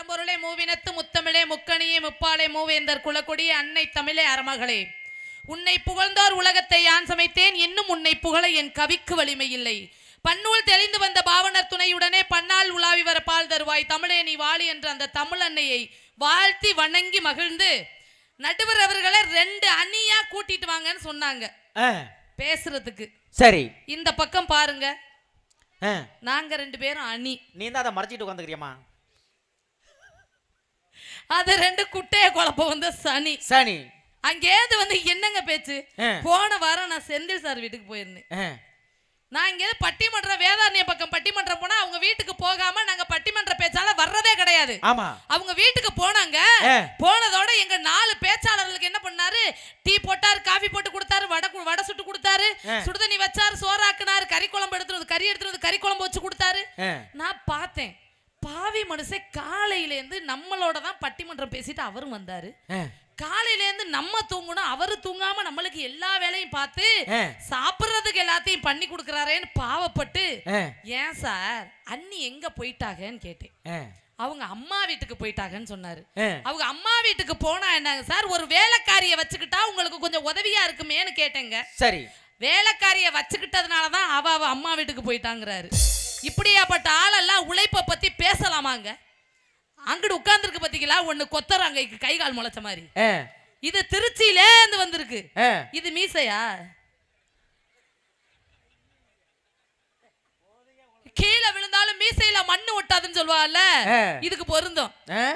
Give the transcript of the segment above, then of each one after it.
கலம்பொருளே மூவினத்து முத்தமிழே முக்கணியே முப்பாளே மூவேந்தர் குலக்குடியே அன்னை தமிழே அறமகளே உன்னை புகழ்ந்தோர் உலகத்தை யான் சமைத்தேன் இன்னும் உன்னை புகழ என் கவிக்கு வலிமை இல்லை பன்னூல் தெளிந்து வந்த பாவனர் துணையுடனே பன்னால் உலாவி வர பால் தருவாய் தமிழே நீ வாழி என்ற அந்த தமிழ் அன்னையை வாழ்த்தி வணங்கி மகிழ்ந்து நடுவர் அவர்களை ரெண்டு அணியா கூட்டிட்டு வாங்கன்னு சொன்னாங்க பேசுறதுக்கு சரி இந்த பக்கம் பாருங்க நாங்க ரெண்டு பேரும் அணி நீ தான் அதை மறைச்சிட்டு உட்காந்துக்கிறியம்மா அது ரெண்டு குட்டைய குழப்பம் வந்து சனி சனி அங்கேருந்து வந்து என்னங்க பேச்சு போன வாரம் நான் செந்தில் சார் வீட்டுக்கு போயிருந்தேன் நான் இங்கே பட்டிமன்ற வேதாரண்ய பக்கம் பட்டிமன்றம் போனா அவங்க வீட்டுக்கு போகாம நாங்க பட்டிமன்ற பேச்சால வர்றதே கிடையாது ஆமா அவங்க வீட்டுக்கு போனாங்க போனதோட எங்க நாலு பேச்சாளர்களுக்கு என்ன பண்ணாரு டீ போட்டாரு காஃபி போட்டு கொடுத்தாரு வடை வடை சுட்டு கொடுத்தாரு சுடுதண்ணி வச்சாரு சோறாக்குனாரு கறி குழம்பு எடுத்துருவது கறி எடுத்துருவது கறி குழம்பு வச்சு கொடுத்தாரு நான் பார்த்தேன் பாவி மனுஷன் காலையிலேருந்து நம்மளோட தான் பட்டிமன்றம் பேசிட்டு அவரும் வந்தாரு காலையிலேருந்து நம்ம தூங்கணும் அவரு தூங்காம நம்மளுக்கு எல்லா வேலையும் பார்த்து சாப்பிட்றதுக்கு எல்லாத்தையும் பண்ணி கொடுக்குறாரேன்னு பாவப்பட்டு ஏன் சார் அண்ணி எங்க போயிட்டாங்கன்னு கேட்டேன் அவங்க அம்மா வீட்டுக்கு போயிட்டாங்கன்னு சொன்னாரு அவங்க அம்மா வீட்டுக்கு போனா என்னங்க சார் ஒரு வேலைக்காரிய வச்சுக்கிட்டா உங்களுக்கு கொஞ்சம் உதவியா இருக்குமேன்னு கேட்டேங்க சரி வேலைக்காரிய வச்சுக்கிட்டதுனாலதான் அவ அவ அம்மா வீட்டுக்கு போயிட்டாங்கிறாரு இப்படியாப்பட்ட ஆளெல்லாம் உழைப்பை பத்தி பேசலாமாங்க அங்கிட்டு உட்கார்ந்துருக்கு பாத்தீங்களா ஒண்ணு கொத்தராங்க கை கால் முளைச்ச மாதிரி இது திருச்சியிலே இருந்து வந்திருக்கு இது மீசையா கீழே விழுந்தாலும் மீசையில மண்ணு ஒட்டாதுன்னு சொல்லுவாள்ல இதுக்கு பொருந்தும்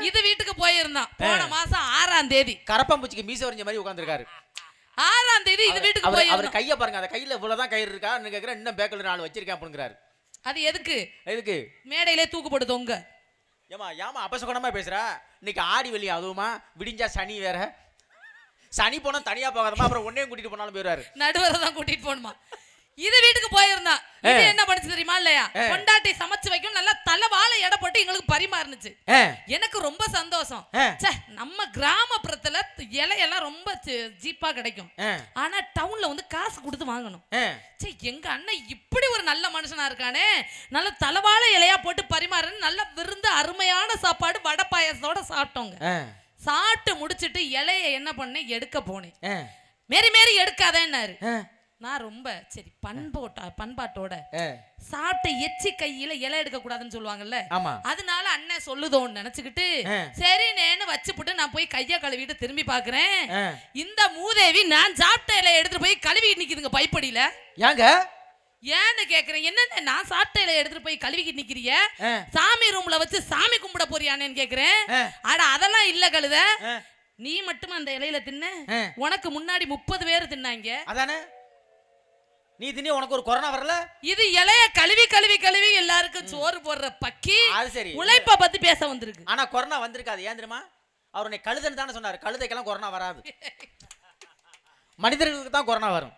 இது வீட்டுக்கு போயிருந்தான் போன மாசம் ஆறாம் தேதி கரப்பம்பூச்சிக்கு மீசை வரைஞ்ச மாதிரி உட்காந்துருக்காரு ஆறாம் தேதி இது வீட்டுக்கு போய் அவர் கையை பாருங்க அந்த கையில இவ்வளவுதான் கயிறு இருக்கா கேக்குறேன் இன்னும் பேக்கில் நாலு வச்சிருக்கேன் அப்படிங்கிறாரு அது எதுக்கு எதுக்கு மேடையிலே தூக்கு போட்டு தொங்க ஏமா ஏமா அபசகுணமா பேசுற இன்னைக்கு ஆடி வெள்ளி அதுவுமா விடிஞ்சா சனி வேற சனி போனா தனியா போகாதமா அப்புறம் ஒன்னையும் கூட்டிட்டு போனாலும் போயிடுவாரு நடுவரை தான் கூட்டிட்டு போகணுமா இது வீட்டுக்கு போயிருந்தா இது என்ன பண்ணுச்சு தெரியுமா இல்லையா கொண்டாட்டி சமைச்சு வைக்கும் நல்லா தலை வாழை எடை போட்டு எங்களுக்கு பரிமாறுனுச்சு எனக்கு ரொம்ப சந்தோஷம் நம்ம கிராமப்புறத்துல இலையெல்லாம் ரொம்ப ஜீப்பா கிடைக்கும் ஆனா டவுன்ல வந்து காசு கொடுத்து வாங்கணும் எங்க அண்ணன் இப்படி ஒரு நல்ல மனுஷனா இருக்கானே நல்ல தலைவாழ இலையா போட்டு பரிமாறுன்னு நல்ல விருந்து அருமையான சாப்பாடு வடை பாயசத்தோட சாப்பிட்டோங்க சாப்பிட்டு முடிச்சிட்டு இலைய என்ன பண்ணேன் எடுக்க போனேன் மேரி மேரி எடுக்காதேன்னாரு நான் ரொம்ப சரி பண்போட்டா பண்பாட்டோட சாப்பிட்ட எச்சி கையில இலை எடுக்க கூடாதுன்னு சொல்லுவாங்கல்ல அதனால அண்ணன் சொல்லுதோன்னு நினைச்சுக்கிட்டு சரி நேன்னு வச்சுப்புட்டு நான் போய் கைய கழுவிட்டு திரும்பி பாக்குறேன் இந்த மூதேவி நான் சாப்பிட்ட இலையை எடுத்துட்டு போய் கழுவிட்டு நிக்குதுங்க பைப்படியில ஏங்க ஏன்னு கேக்குறேன் என்னென்ன நான் சாப்பிட்ட இலையை எடுத்துட்டு போய் கழுவிக்கிட்டு நிக்கிறிய சாமி ரூம்ல வச்சு சாமி கும்பிட போறியானேன்னு கேக்குறேன் ஆனா அதெல்லாம் இல்ல கழுத நீ மட்டும் அந்த இலையில தின்ன உனக்கு முன்னாடி முப்பது பேர் தின்னாங்க அதானே நீ தினி உனக்கு ஒரு கொரோனா வரல இது இலைய கழுவி கழுவி கழுவி எல்லாருக்கும் சோறு போடுற பக்கி அது சரி உழைப்ப பத்தி பேச வந்திருக்கு ஆனா கொரோனா வந்திருக்காது ஏன் தெரியுமா அவர் உன்னை கழுதன்னு தானே சொன்னாரு கழுதைக்கெல்லாம் கொரோனா வராது மனிதர்களுக்கு தான் கொரோனா வரும்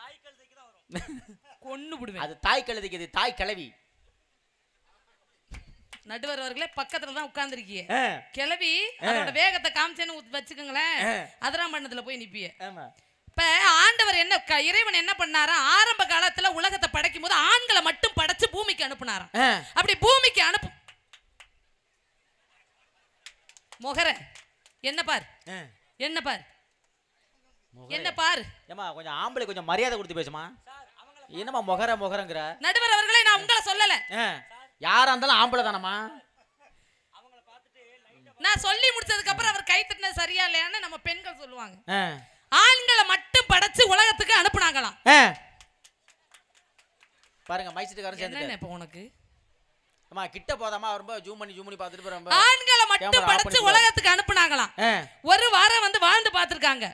தாய் வரும் கொன்னு விடுவேன் அது தாய் கழுதைக்கு இது தாய் கிளவி நடுவர் அவர்களே பக்கத்துல தான் உட்கார்ந்துருக்கிய கிளவி அதோட வேகத்தை காமிச்சேன்னு வச்சுக்கோங்களேன் அதரா அதராம்பண்ணத்துல போய் நிப்பிய இப்போ ஆண்டவர் என்ன இறைவன் என்ன பண்ணாரா ஆரம்ப காலத்தில் உலகத்தை படைக்கும் போது ஆண்களை மட்டும் படைச்சு பூமிக்கு அனுப்புனாராம் அப்படி பூமிக்கு அனுப்பு முகர என்ன பார் என்ன பார் என்ன பார் ஏமா கொஞ்சம் ஆம்பளை கொஞ்சம் மரியாதை கொடுத்து பேசுமா என்னமா முகர முகரங்கிற நடுவர் அவர்களே நான் உங்களை சொல்லல யாரா இருந்தாலும் ஆம்பளை தானம்மா நான் சொல்லி முடிச்சதுக்கு அப்புறம் அவர் கை தட்டினது சரியா இல்லையான்னு நம்ம பெண்கள் சொல்லுவாங்க ஆண்களை மட்டும் படைச்சு உலகத்துக்கு அனுப்புனாங்களாம் பாருங்க மைசூட்டுக்காரன் சேர்ந்து இப்போ உனக்கு அம்மா கிட்ட போதாமா ரொம்ப ஜூம் பண்ணி ஜூம் பண்ணி பார்த்துட்டு போறோம் ஆண்களை மட்டும் படைச்சு உலகத்துக்கு அனுப்புனாங்களாம் ஒரு வாரம் வந்து வாழ்ந்து பார்த்துருக்காங்க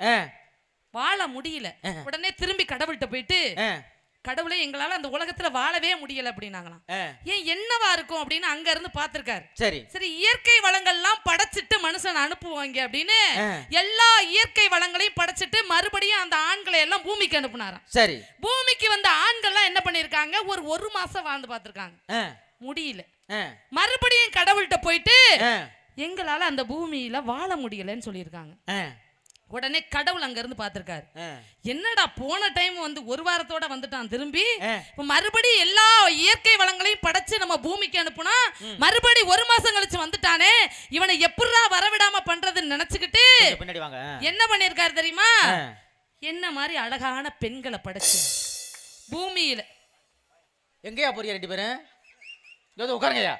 வாழ முடியல உடனே திரும்பி கடவுள்கிட்ட போயிட்டு கடவுளே எங்களால அந்த உலகத்துல வாழவே முடியல அப்படின்னாங்களாம் ஏன் என்னவா இருக்கும் அப்படின்னு அங்க இருந்து பாத்திருக்காரு சரி சரி இயற்கை வளங்கள் எல்லாம் படைச்சிட்டு மனுஷன் அனுப்புவாங்க அப்படின்னு எல்லா இயற்கை வளங்களையும் படைச்சிட்டு மறுபடியும் அந்த ஆண்களை எல்லாம் பூமிக்கு அனுப்புனாராம் சரி பூமிக்கு வந்த ஆண்கள்லாம் என்ன பண்ணிருக்காங்க ஒரு ஒரு மாசம் வாழ்ந்து பாத்திருக்காங்க முடியல மறுபடியும் கடவுள்கிட்ட போயிட்டு எங்களால அந்த பூமியில வாழ முடியலன்னு சொல்லியிருக்காங்க உடனே கடவுள் அங்க இருந்து பாத்திருக்காரு என்னடா போன டைம் வந்து ஒரு வாரத்தோட வந்துட்டான் திரும்பி மறுபடியும் எல்லா இயற்கை வளங்களையும் படைச்சு நம்ம பூமிக்கு அனுப்புனா மறுபடி ஒரு மாசம் கழிச்சு வந்துட்டானே இவனை எப்படா வரவிடாம பண்றதுன்னு நினைச்சுக்கிட்டு என்ன பண்ணிருக்காரு தெரியுமா என்ன மாதிரி அழகான பெண்களை படைச்சு பூமியில எங்கேயா போறியா ரெண்டு பேரும் உட்காருங்கய்யா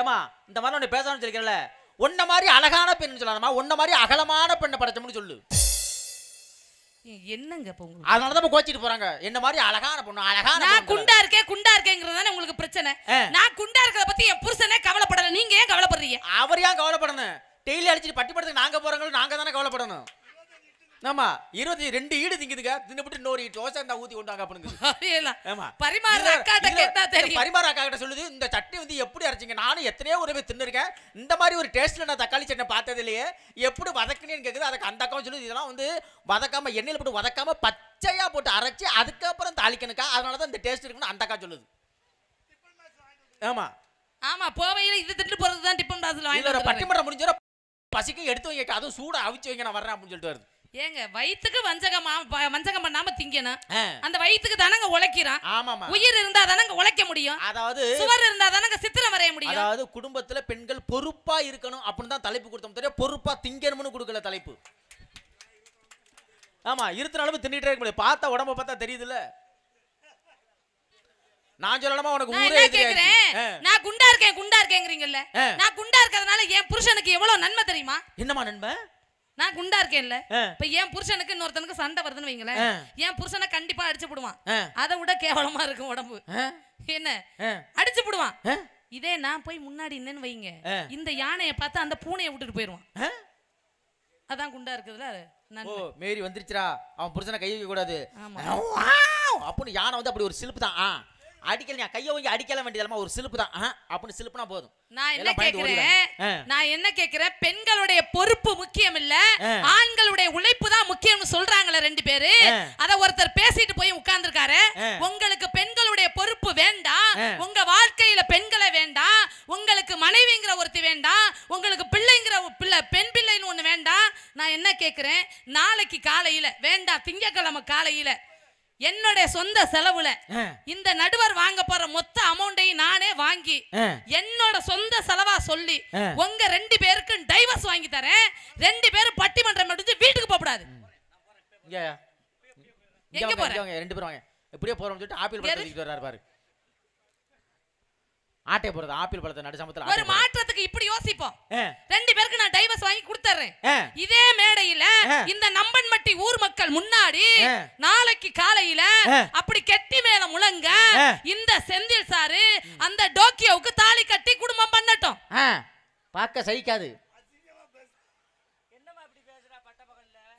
ஏமா இந்த மாதிரி பேசணும்னு சொல்லிக்கிறேன்ல உன்ன மாதிரி அழகான பெண் சொல்லாதமா உன்ன மாதிரி அகலமான பெண்ணை படைச்சோம்னு சொல்லு என்னங்க இப்போ உங்களுக்கு அதனால தான் கோச்சிட்டு போறாங்க என்ன மாதிரி அழகான பொண்ணு அழகான நான் குண்டா இருக்கேன் குண்டா இருக்கேங்கிறது தானே உங்களுக்கு பிரச்சனை நான் குண்டா இருக்கிறத பத்தி என் புருஷனே கவலைப்படல நீங்க ஏன் கவலைப்படுறீங்க அவர் ஏன் கவலைப்படணும் டெய்லி அடிச்சிட்டு பட்டி படுத்து நாங்க போறவங்களும் நாங்க தானே கவலைப்படணும் ஆமா இருபத்தி ரெண்டு ஈடு திங்குதுங்க தின்னுபிட்டு இன்னொரு தோசை இருந்தா ஊத்தி கொண்டாங்க அப்படிங்க ஆமா பரிமாற அக்கா கிட்ட தெரியும் சொல்லுது இந்த சட்னி வந்து எப்படி அரைச்சிங்க நானும் எத்தனையோ ஒரு தின்னுருக்கேன் இந்த மாதிரி ஒரு டேஸ்ட்ல நான் தக்காளி சட்னி பார்த்தது இல்லையே எப்படி வதக்குனேன்னு கேக்குது அதுக்கு அந்த அக்கா சொல்லுது இதெல்லாம் வந்து வதக்காம எண்ணெயில போட்டு வதக்காம பச்சையா போட்டு அரைச்சி அதுக்கப்புறம் தாளிக்கணுக்கா அதனால தான் இந்த டேஸ்ட் இருக்குன்னு அந்த அக்கா சொல்லுது ஆமா ஆமா போவையில இது திட்டு போறது தான் டிப்பம் டாஸ்ல வாங்கி பட்டிமன்றம் முடிஞ்சோட பசிக்கும் எடுத்து வைங்க அதுவும் சூட அவிச்சு வைங்க நான் வரேன் அப்படின்னு சொல்லிட்டு வருது ஏங்க வயித்துக்கு வஞ்சகம் வஞ்சகம் பண்ணாம திங்கணும் அந்த வயிற்றுக்கு தானங்க உழைக்கிறான் ஆமாமா உயிர் இருந்தா தானங்க உழைக்க முடியும் அதாவது சுவர் இருந்தா தானங்க சித்திரம் வரைய முடியும் அதாவது குடும்பத்துல பெண்கள் பொறுப்பா இருக்கணும் அப்படின்னு தான் தலைப்பு கொடுத்தோம் தெரியும் பொறுப்பா திங்கணும்னு கொடுக்கல தலைப்பு ஆமா இருக்கிற அளவு தின்னுட்டே இருக்க முடியும் பார்த்தா உடம்ப பார்த்தா தெரியுதுல்ல நான் சொல்லணுமா உனக்கு ஊரே கேக்குறேன் நான் குண்டா இருக்கேன் குண்டா இருக்கேங்கறீங்கல்ல நான் குண்டா இருக்கிறதுனால என் புருஷனுக்கு எவ்வளவு நன்மை தெரியுமா என்னமா நன்மை நான் குண்டா இருக்கேன்ல இப்ப என் புருஷனுக்கு இன்னொருத்தனுக்கு சண்டை வருதுன்னு வைங்களேன் என் புருஷனை கண்டிப்பா அடிச்சு போடுவான் அதை விட கேவலமா இருக்கும் உடம்பு என்ன அடிச்சு போடுவான் இதே நான் போய் முன்னாடி என்னன்னு வைங்க இந்த யானையை பார்த்து அந்த பூனையை விட்டுட்டு போயிருவான் அதான் குண்டா இருக்குதுல மேரி வந்துருச்சுரா அவன் புருஷனை கை வைக்க கூடாது அப்படின்னு யானை வந்து அப்படி ஒரு சிலுப்பு தான் அடிக்கல கைய வாங்கி அடிக்கல வேண்டியதெல்லாம் ஒரு சிலுப்பு தான் அப்படின்னு சிலுப்புனா போதும் நான் என்ன கேக்குறேன் நான் என்ன கேக்குறேன் பெண்களுடைய பொறுப்பு முக்கியம் இல்ல ஆண்களுடைய உழைப்பு தான் முக்கியம்னு சொல்றாங்களே ரெண்டு பேரு அத ஒருத்தர் பேசிட்டு போய் உட்கார்ந்திருக்காரு உங்களுக்கு பெண்களுடைய பொறுப்பு வேண்டாம் உங்க வாழ்க்கையில பெண்களை வேண்டாம் உங்களுக்கு மனைவிங்கிற ஒருத்தி வேண்டாம் உங்களுக்கு பிள்ளைங்கிற பிள்ளை பெண் பிள்ளைன்னு ஒண்ணு வேண்டாம் நான் என்ன கேக்குறேன் நாளைக்கு காலையில வேண்டாம் திங்கக்கிழமை காலையில என்னுடைய சொந்த செலவுல இந்த நடுவர் வாங்க போற மொத்த அமௌண்டையும் நானே வாங்கி என்னோட சொந்த செலவா சொல்லி உங்க ரெண்டு பேருக்கு டைவர்ஸ் வாங்கி தரேன் ரெண்டு பேரும் பட்டிமன்றம் முடிஞ்சு வீட்டுக்கு போக கூடாது எங்க போறேன் ரெண்டு பேரும் வாங்க எப்படியே போறோம்னு சொல்லிட்டு ஆப்பிள் பாரு ஆட்டை போறது ஆப்பிள் பழத்தை நடு சமத்துல ஒரு மாற்றத்துக்கு இப்படி யோசிப்போம் ரெண்டு பேருக்கு நான் டைவர்ஸ் வாங்கி கொடுத்துறேன் இதே மேடையில இந்த நம்பன்மட்டி ஊர் மக்கள் முன்னாடி நாளைக்கு காலையில அப்படி கெட்டி மேல முழங்க இந்த செந்தில் சாரு அந்த டோக்கியோவுக்கு தாலி கட்டி குடும்பம் பண்ணட்டும் பார்க்க சகிக்காது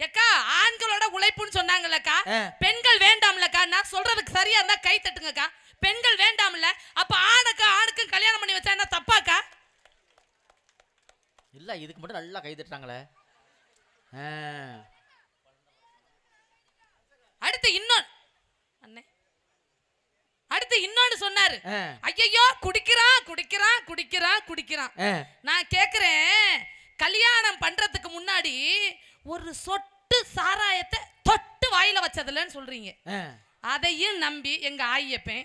அக்கா ஆண்களோட உழைப்புன்னு சொன்னாங்கல்லக்கா பெண்கள் வேண்டாம்லக்கா நான் சொல்றதுக்கு சரியா இருந்தா கை தட்டுங்கக்கா பெண்கள் வேண்டாம்ல அப்ப ஆணுக்கு ஆணுக்கு கல்யாணம் பண்ணி வச்சா என்ன தப்பாக்கா இல்ல இதுக்கு மட்டும் நல்லா கை அடுத்து இன்னொன்னு அண்ணே அடுத்து இன்னொன்னு சொன்னாரு ஐயோ குடிக்கிறான் குடிக்கிறான் குடிக்கிறான் குடிக்கிறான் நான் கேக்குறேன் கல்யாணம் பண்றதுக்கு முன்னாடி ஒரு சொட்டு சாராயத்தை தொட்டு வாயில வச்சதுலன்னு சொல்றீங்க அதையும் நம்பி எங்க ஆயப்பேன்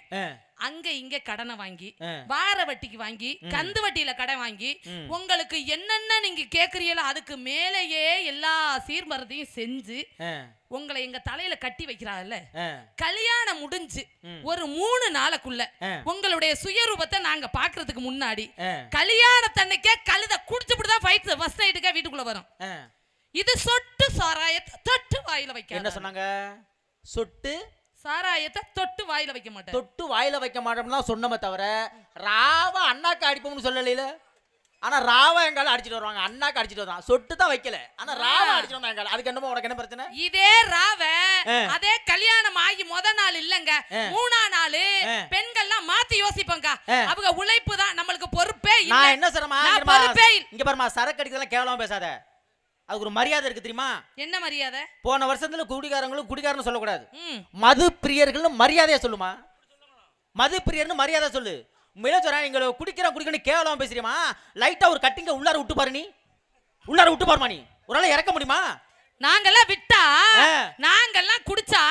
அங்க இங்க கடனை வாங்கி வார வட்டிக்கு வாங்கி கந்து வட்டியில கடன் வாங்கி உங்களுக்கு என்னென்ன நீங்க கேக்குறீங்களோ அதுக்கு மேலேயே எல்லா சீர்மரத்தையும் செஞ்சு உங்களை எங்க தலையில கட்டி வைக்கிறாள்ல கல்யாணம் முடிஞ்சு ஒரு மூணு நாளுக்குள்ள உங்களுடைய சுயரூபத்தை நாங்க பாக்குறதுக்கு முன்னாடி கல்யாணத்தன்னைக்கே கழுத குடிச்சுபிட்டுதான் வீட்டுக்குள்ள வரும் இது சொட்டு சாராயத்தை தொட்டு வாயில வைக்க என்ன சொன்னாங்க சொட்டு சாராயத்தை தொட்டு வாயில வைக்க மாட்டேன் தொட்டு வாயில வைக்க மாட்டோம்னா சொன்னமே தவிர ராவ அண்ணாக்கு அடிப்போம்னு சொல்லலையில ஆனா ராவ எங்கால அடிச்சிட்டு வருவாங்க அண்ணாக்கு அடிச்சிட்டு வருவாங்க சொட்டு தான் வைக்கல ஆனா ராவ அடிச்சுட்டு வந்தாங்க எங்கால அதுக்கு என்னமோ உனக்கு என்ன பிரச்சனை இதே ராவ அதே கல்யாணம் ஆகி முத நாள் இல்லங்க மூணா நாள் பெண்கள்லாம் மாத்தி யோசிப்போங்க அவங்க உழைப்பு தான் நம்மளுக்கு பொறுப்பே இல்ல என்ன சிரமம் இங்க பாருமா சரக்கு அடிக்கிறதெல்லாம் கேவலமா பேசாத அதுக்கு ஒரு மரியாதை இருக்கு தெரியுமா என்ன மரியாதை போன வருஷத்துல குடிகாரங்களும் குடிகாரன்னு சொல்லக்கூடாது மது பிரியர்களும் மரியாதையை சொல்லுமா மது பிரியர்னு மரியாதை சொல்லு மேலே சொல்றேன் நீங்க குடிக்கிறோம் குடிக்கணும் கேவலம் பேசுறீமா லைட்டா ஒரு கட்டிங்க உள்ளார விட்டு பாரு நீ உள்ளார விட்டு பாருமா நீ ஒரு நாள் இறக்க முடியுமா நாங்கெல்லாம் விட்டா நாங்கெல்லாம் குடிச்சா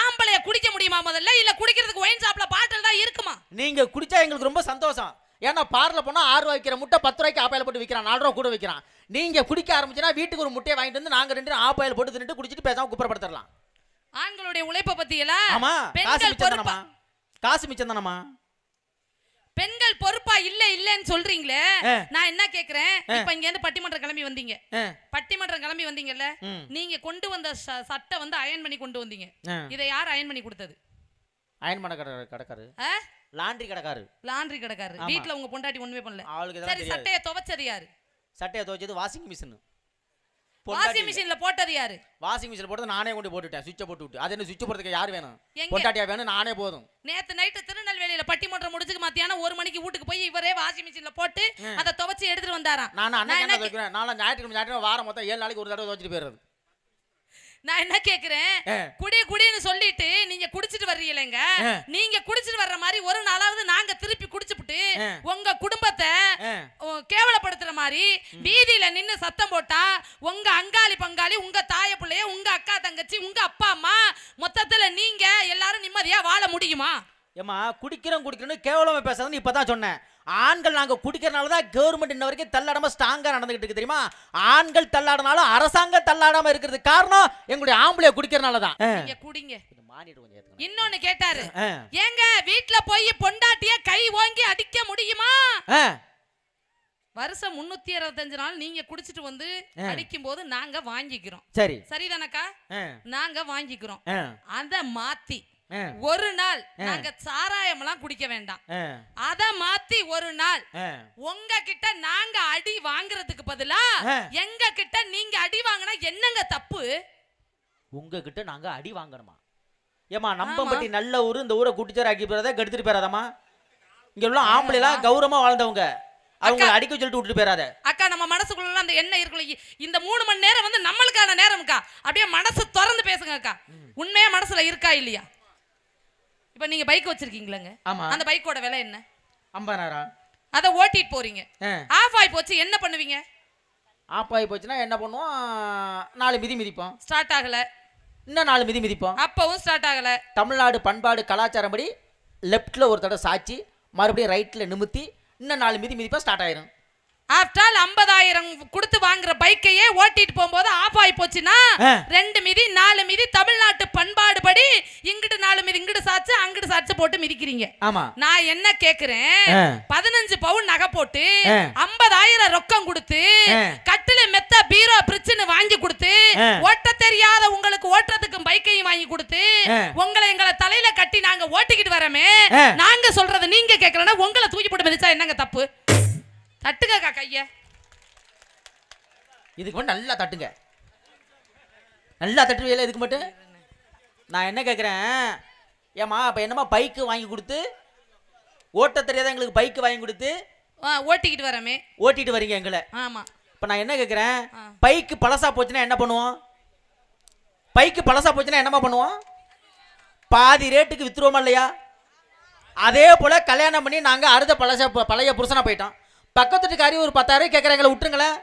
ஆம்பளைய குடிக்க முடியுமா முதல்ல இல்ல குடிக்கிறதுக்கு ஒயின் ஷாப்ல பாட்டல் தான் இருக்குமா நீங்க குடிச்சா எங்களுக்கு ரொம்ப சந்தோஷம் ஏன்னா பார்ல போனா ஆறு ரூபாய்க்கு முட்டை பத்து ரூபாய்க்கு ஆப்பாயில போட்டு விற்கிறான் நாலு ரூபா கூட விற்கிறான் நீங்கள் குடிக்க ஆரம்பிச்சுன்னா வீட்டுக்கு ஒரு முட்டையை வாங்கிட்டு வந்து நாங்கள் ரெண்டு ஆப்பாயில் போட்டு தின்னுட்டு குடிச்சிட்டு பேசாம குப்பரப்படுத்திடலாம் ஆண்களுடைய உழைப்பை பத்தியெல்லாம் ஆமா காசு மிச்சம் காசு மிச்சம் தானம்மா பெண்கள் பொறுப்பா இல்ல இல்லன்னு சொல்றீங்களே நான் என்ன கேக்குறேன் இப்ப இங்க இருந்து பட்டிமன்றம் கிளம்பி வந்தீங்க பட்டிமன்றம் கிளம்பி வந்தீங்கல்ல நீங்க கொண்டு வந்த சட்டை வந்து அயன் பண்ணி கொண்டு வந்தீங்க இதை யார் அயன் பண்ணி கொடுத்தது அயன் பண்ண கடக்காரு லாண்டரி கடக்காரு லாண்டரி கடக்காரு வீட்ல உங்க பொண்டாட்டி ஒண்ணுமே பண்ணல சரி சட்டைய துவைச்சது யாரு சட்டையை துவைச்சது வாஷிங் மிஷின் வாஷிங் மிஷின்ல போட்டது யாரு வாஷிங் மிஷின்ல போட்டு நானே கொண்டு போட்டுட்டேன் சுவிட்சை போட்டு விட்டு அது என்ன சுவிட்ச் போடுறதுக்கு யார் வேணும் பொண்டாட்டியா வேணும் நானே போதும் நேத்து நைட்டு திருநெல்வேலியில பட்டிமன்றம் முடிஞ்சுக்கு மத்தியானம் ஒரு மணிக்கு வீட்டுக்கு போய் இவரே வாஷிங் மிஷின்ல போட்டு அதை துவைச்சு எடுத்துட்டு வந்தாரா நான் அன்னைக்கு நான் ஞாயிற்றுக்கிழமை ஞாயிற்றுக்கிழமை வாரம் மொத்தம் ஏழு நாளைக்கு ஒரு தடவை துவச்சிட்டு போயிடுறது நான் என்ன கேக்குறேன் குடி குடின்னு சொல்லிட்டு நீங்க குடிச்சிட்டு வர்றீங்களேங்க நீங்க குடிச்சிட்டு வர்ற மாதிரி ஒரு நாளாவது நாங்க திருப்பி குடிச்சுப்புட்டு உங்க குடும்பத்தை கேவலப்படுத்துற மாதிரி வீதியில நின்னு சத்தம் போட்டா உங்க அங்காளி பங்காளி உங்க தாய பிள்ளைய உங்க அக்கா தங்கச்சி உங்க அப்பா அம்மா மொத்தத்துல நீங்க எல்லாரும் நிம்மதியா வாழ முடியுமா ஏமா குடிக்கிறோம் குடிக்கிறோம்னு கேவலமா பேசுறதுன்னு இப்பதான் சொன்னேன் ஆண்கள் நாங்க குடிக்கிறனால தான் கவர்மெண்ட் இன்ன வரைக்கும் தள்ளாடாம ஸ்ட்ராங்காக நடந்துகிட்டு இருக்கு தெரியுமா ஆண்கள் தள்ளாடனாலும் அரசாங்கம் தள்ளாடாம இருக்கிறது காரணம் எங்களுடைய ஆம்பளைய குடிக்கிறனால தான் நீங்க குடிங்க இன்னொன்னு கேட்டாரு ஏங்க வீட்ல போய் பொண்டாட்டிய கை ஓங்கி அடிக்க முடியுமா வருஷம் முன்னூத்தி அறுபத்தஞ்சு நாள் நீங்க குடிச்சிட்டு வந்து அடிக்கும் போது நாங்க வாங்கிக்கிறோம் சரி சரிதானக்கா நாங்க வாங்கிக்கிறோம் அத மாத்தி ஒரு நாள் நாங்க சாராயம் எல்லாம் குடிக்க வேண்டாம் அத மாத்தி ஒரு நாள் உங்க கிட்ட நாங்க அடி வாங்குறதுக்கு பதிலா எங்க கிட்ட நீங்க அடி வாங்கினா என்னங்க தப்பு உங்க கிட்ட நாங்க அடி வாங்கணுமா ஏமா பத்தி நல்ல ஊர் இந்த ஊரை குட்டிச்சார் ஆக்கி போறத கெடுத்துட்டு போறாதம்மா இங்க உள்ள ஆம்பளை எல்லாம் கௌரவமா வாழ்ந்தவங்க அவங்க அடிக்க சொல்லிட்டு விட்டுட்டு போயிடாத அக்கா நம்ம மனசுக்குள்ள அந்த எண்ணெய் இருக்குல்ல இந்த மூணு மணி நேரம் வந்து நம்மளுக்கான நேரம்க்கா அப்படியே மனசு திறந்து பேசுங்க அக்கா உண்மையா மனசுல இருக்கா இல்லையா இப்போ நீங்க பைக் வச்சிருக்கீங்களாங்க ஆமா அந்த பைக்கோட விலை என்ன ஐம்பதாயிரம் அதை ஓட்டிட்டு போறீங்க ஆஃப் ஆகி போச்சு என்ன பண்ணுவீங்க ஆஃப் ஆகி போச்சுன்னா என்ன பண்ணுவோம் நாலு மிதி மிதிப்போம் ஸ்டார்ட் ஆகல இன்னும் நாலு மிதி மிதிப்போம் அப்பவும் ஸ்டார்ட் ஆகல தமிழ்நாடு பண்பாடு கலாச்சாரம் படி லெஃப்ட்ல ஒரு தடவை சாச்சி மறுபடியும் ரைட்ல நிமித்தி இன்னும் நாலு மிதி மிதிப்பா ஸ்டார்ட் ஆயிரும் ஆஃப்டால் ஐம்பதாயிரம் கொடுத்து வாங்குற பைக்கையே ஓட்டிட்டு போகும்போது ஆஃப் ஆகி போச்சுன்னா ரெண்டு மிதி நாலு மிதி தமிழ்நாட்டு பண்பாடு படி இங்கிட்டு நாலு மிதி இங்கிட்டு சாச்சு அங்கிட்டு சாச்சு போட்டு மிதிக்கிறீங்க ஆமா நான் என்ன கேக்குறேன் பதினஞ்சு பவுன் நகை போட்டு ஐம்பதாயிரம் ரொக்கம் கொடுத்து கட்டில மெத்த பீரோ பிரிச்சுன்னு வாங்கி கொடுத்து ஓட்ட தெரியாத உங்களுக்கு ஓட்டுறதுக்கும் பைக்கையும் வாங்கி கொடுத்து உங்களை எங்களை தலையில கட்டி நாங்க ஓட்டிக்கிட்டு வரமே நாங்க சொல்றது நீங்க கேட்கலன்னா உங்களை தூக்கி போட்டு மிதிச்சா என்னங்க தப்பு தட்டுங்கக்கா கைய இதுக்கு மட்டும் நல்லா தட்டுங்க நல்லா தட்டுவேல இதுக்கு மட்டும் நான் என்ன கேட்குறேன் ஏம்மா அப்போ என்னம்மா பைக்கு வாங்கி கொடுத்து ஓட்ட தெரியாத எங்களுக்கு பைக்கு வாங்கி கொடுத்து ஓட்டிக்கிட்டு வரமே ஓட்டிட்டு வரீங்க எங்களை ஆமாம் இப்போ நான் என்ன கேட்குறேன் பைக்கு பழசா போச்சுன்னா என்ன பண்ணுவோம் பைக்கு பழசா போச்சுன்னா என்னம்மா பண்ணுவோம் பாதி ரேட்டுக்கு வித்துருவோமா இல்லையா அதே போல் கல்யாணம் பண்ணி நாங்கள் அறுத பழச பழைய புருஷனாக போயிட்டோம் பக்கத்துட்டுக்காரி ஒரு பத்தாயிரம் கேட்குறாங்களே விட்டுருங்களேன்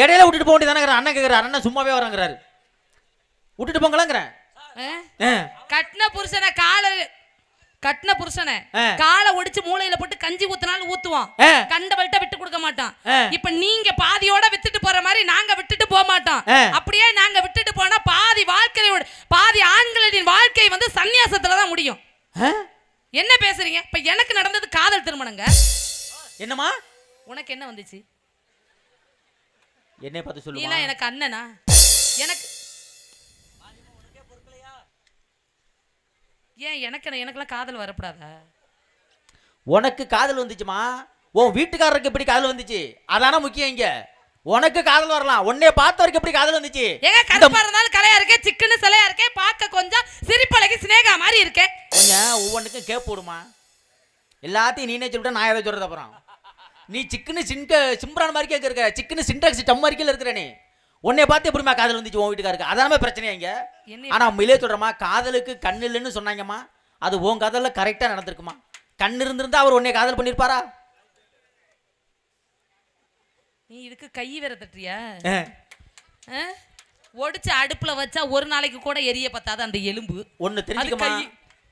இடையில விட்டுட்டு போக வேண்டியது அண்ணன் கேட்குறாரு அண்ணன் சும்மாவே வரங்கிறாரு விட்டுட்டு போங்களாங்கிறேன் புருஷனை காலை கட்டின புருஷனை காலை ஒடிச்சு மூளையில போட்டு கஞ்சி ஊத்தினாலும் ஊத்துவான் கண்டவள்கிட்ட விட்டு கொடுக்க மாட்டான் இப்ப நீங்க பாதியோட வித்துட்டு போற மாதிரி நாங்க விட்டுட்டு போக மாட்டோம் அப்படியே நாங்க விட்டுட்டு போனா பாதி வாழ்க்கையோட பாதி ஆண்களின் வாழ்க்கை வந்து சன்னியாசத்துலதான் முடியும் என்ன பேசுறீங்க இப்ப எனக்கு நடந்தது காதல் திருமணங்க என்னம்மா உனக்கு என்ன வந்துச்சு என்னை பார்த்து சொல்லு நீலாம் எனக்கு அண்ணனா எனக்கு ஏன் எனக்கு எனக்குலாம் எனக்கெல்லாம் காதல் வரப்படாத உனக்கு காதல் வந்துச்சுமா உன் வீட்டுக்காரருக்கு எப்படி காதல் வந்துச்சு அதான முக்கியம் இங்க உனக்கு காதல் வரலாம் உன்னைய பார்த்தவருக்கு எப்படி காதல் வந்துச்சு ஏங்க கருப்பா இருந்தாலும் கலையா இருக்கே சிக்கன்னு சிலையா இருக்கே பார்க்க கொஞ்சம் சிரிப்பழகி சினேகா மாதிரி இருக்கே கொஞ்சம் ஒவ்வொன்றுக்கும் கேப் போடுமா எல்லாத்தையும் நீனே சொல்லிட்டு நான் எதை சொல்றது அப்புறம் நீ சிக்கனு சின்க சிம்ரான் மாதிரி அங்கே இருக்க சிக்கனு சின்டாக்ஸ் டம் மாதிரிக்கில் இருக்கிற நீ உன்னை பார்த்து எப்படிமா காதல் வந்துச்சு உன் வீட்டுக்காருக்கு அதானே பிரச்சனையா இங்கே ஆனா மிலே சொல்றமா காதலுக்கு கண் இல்லைன்னு சொன்னாங்கம்மா அது உன் காதலில் கரெக்டாக நடந்திருக்குமா கண் இருந்திருந்தா அவர் உன்னை காதல் பண்ணிருப்பாரா நீ இதுக்கு கை வேற தட்டுறியா ஒடிச்சு அடுப்புல வச்சா ஒரு நாளைக்கு கூட எரிய பத்தாது அந்த எலும்பு ஒன்னு தெரிஞ்சுக்கமா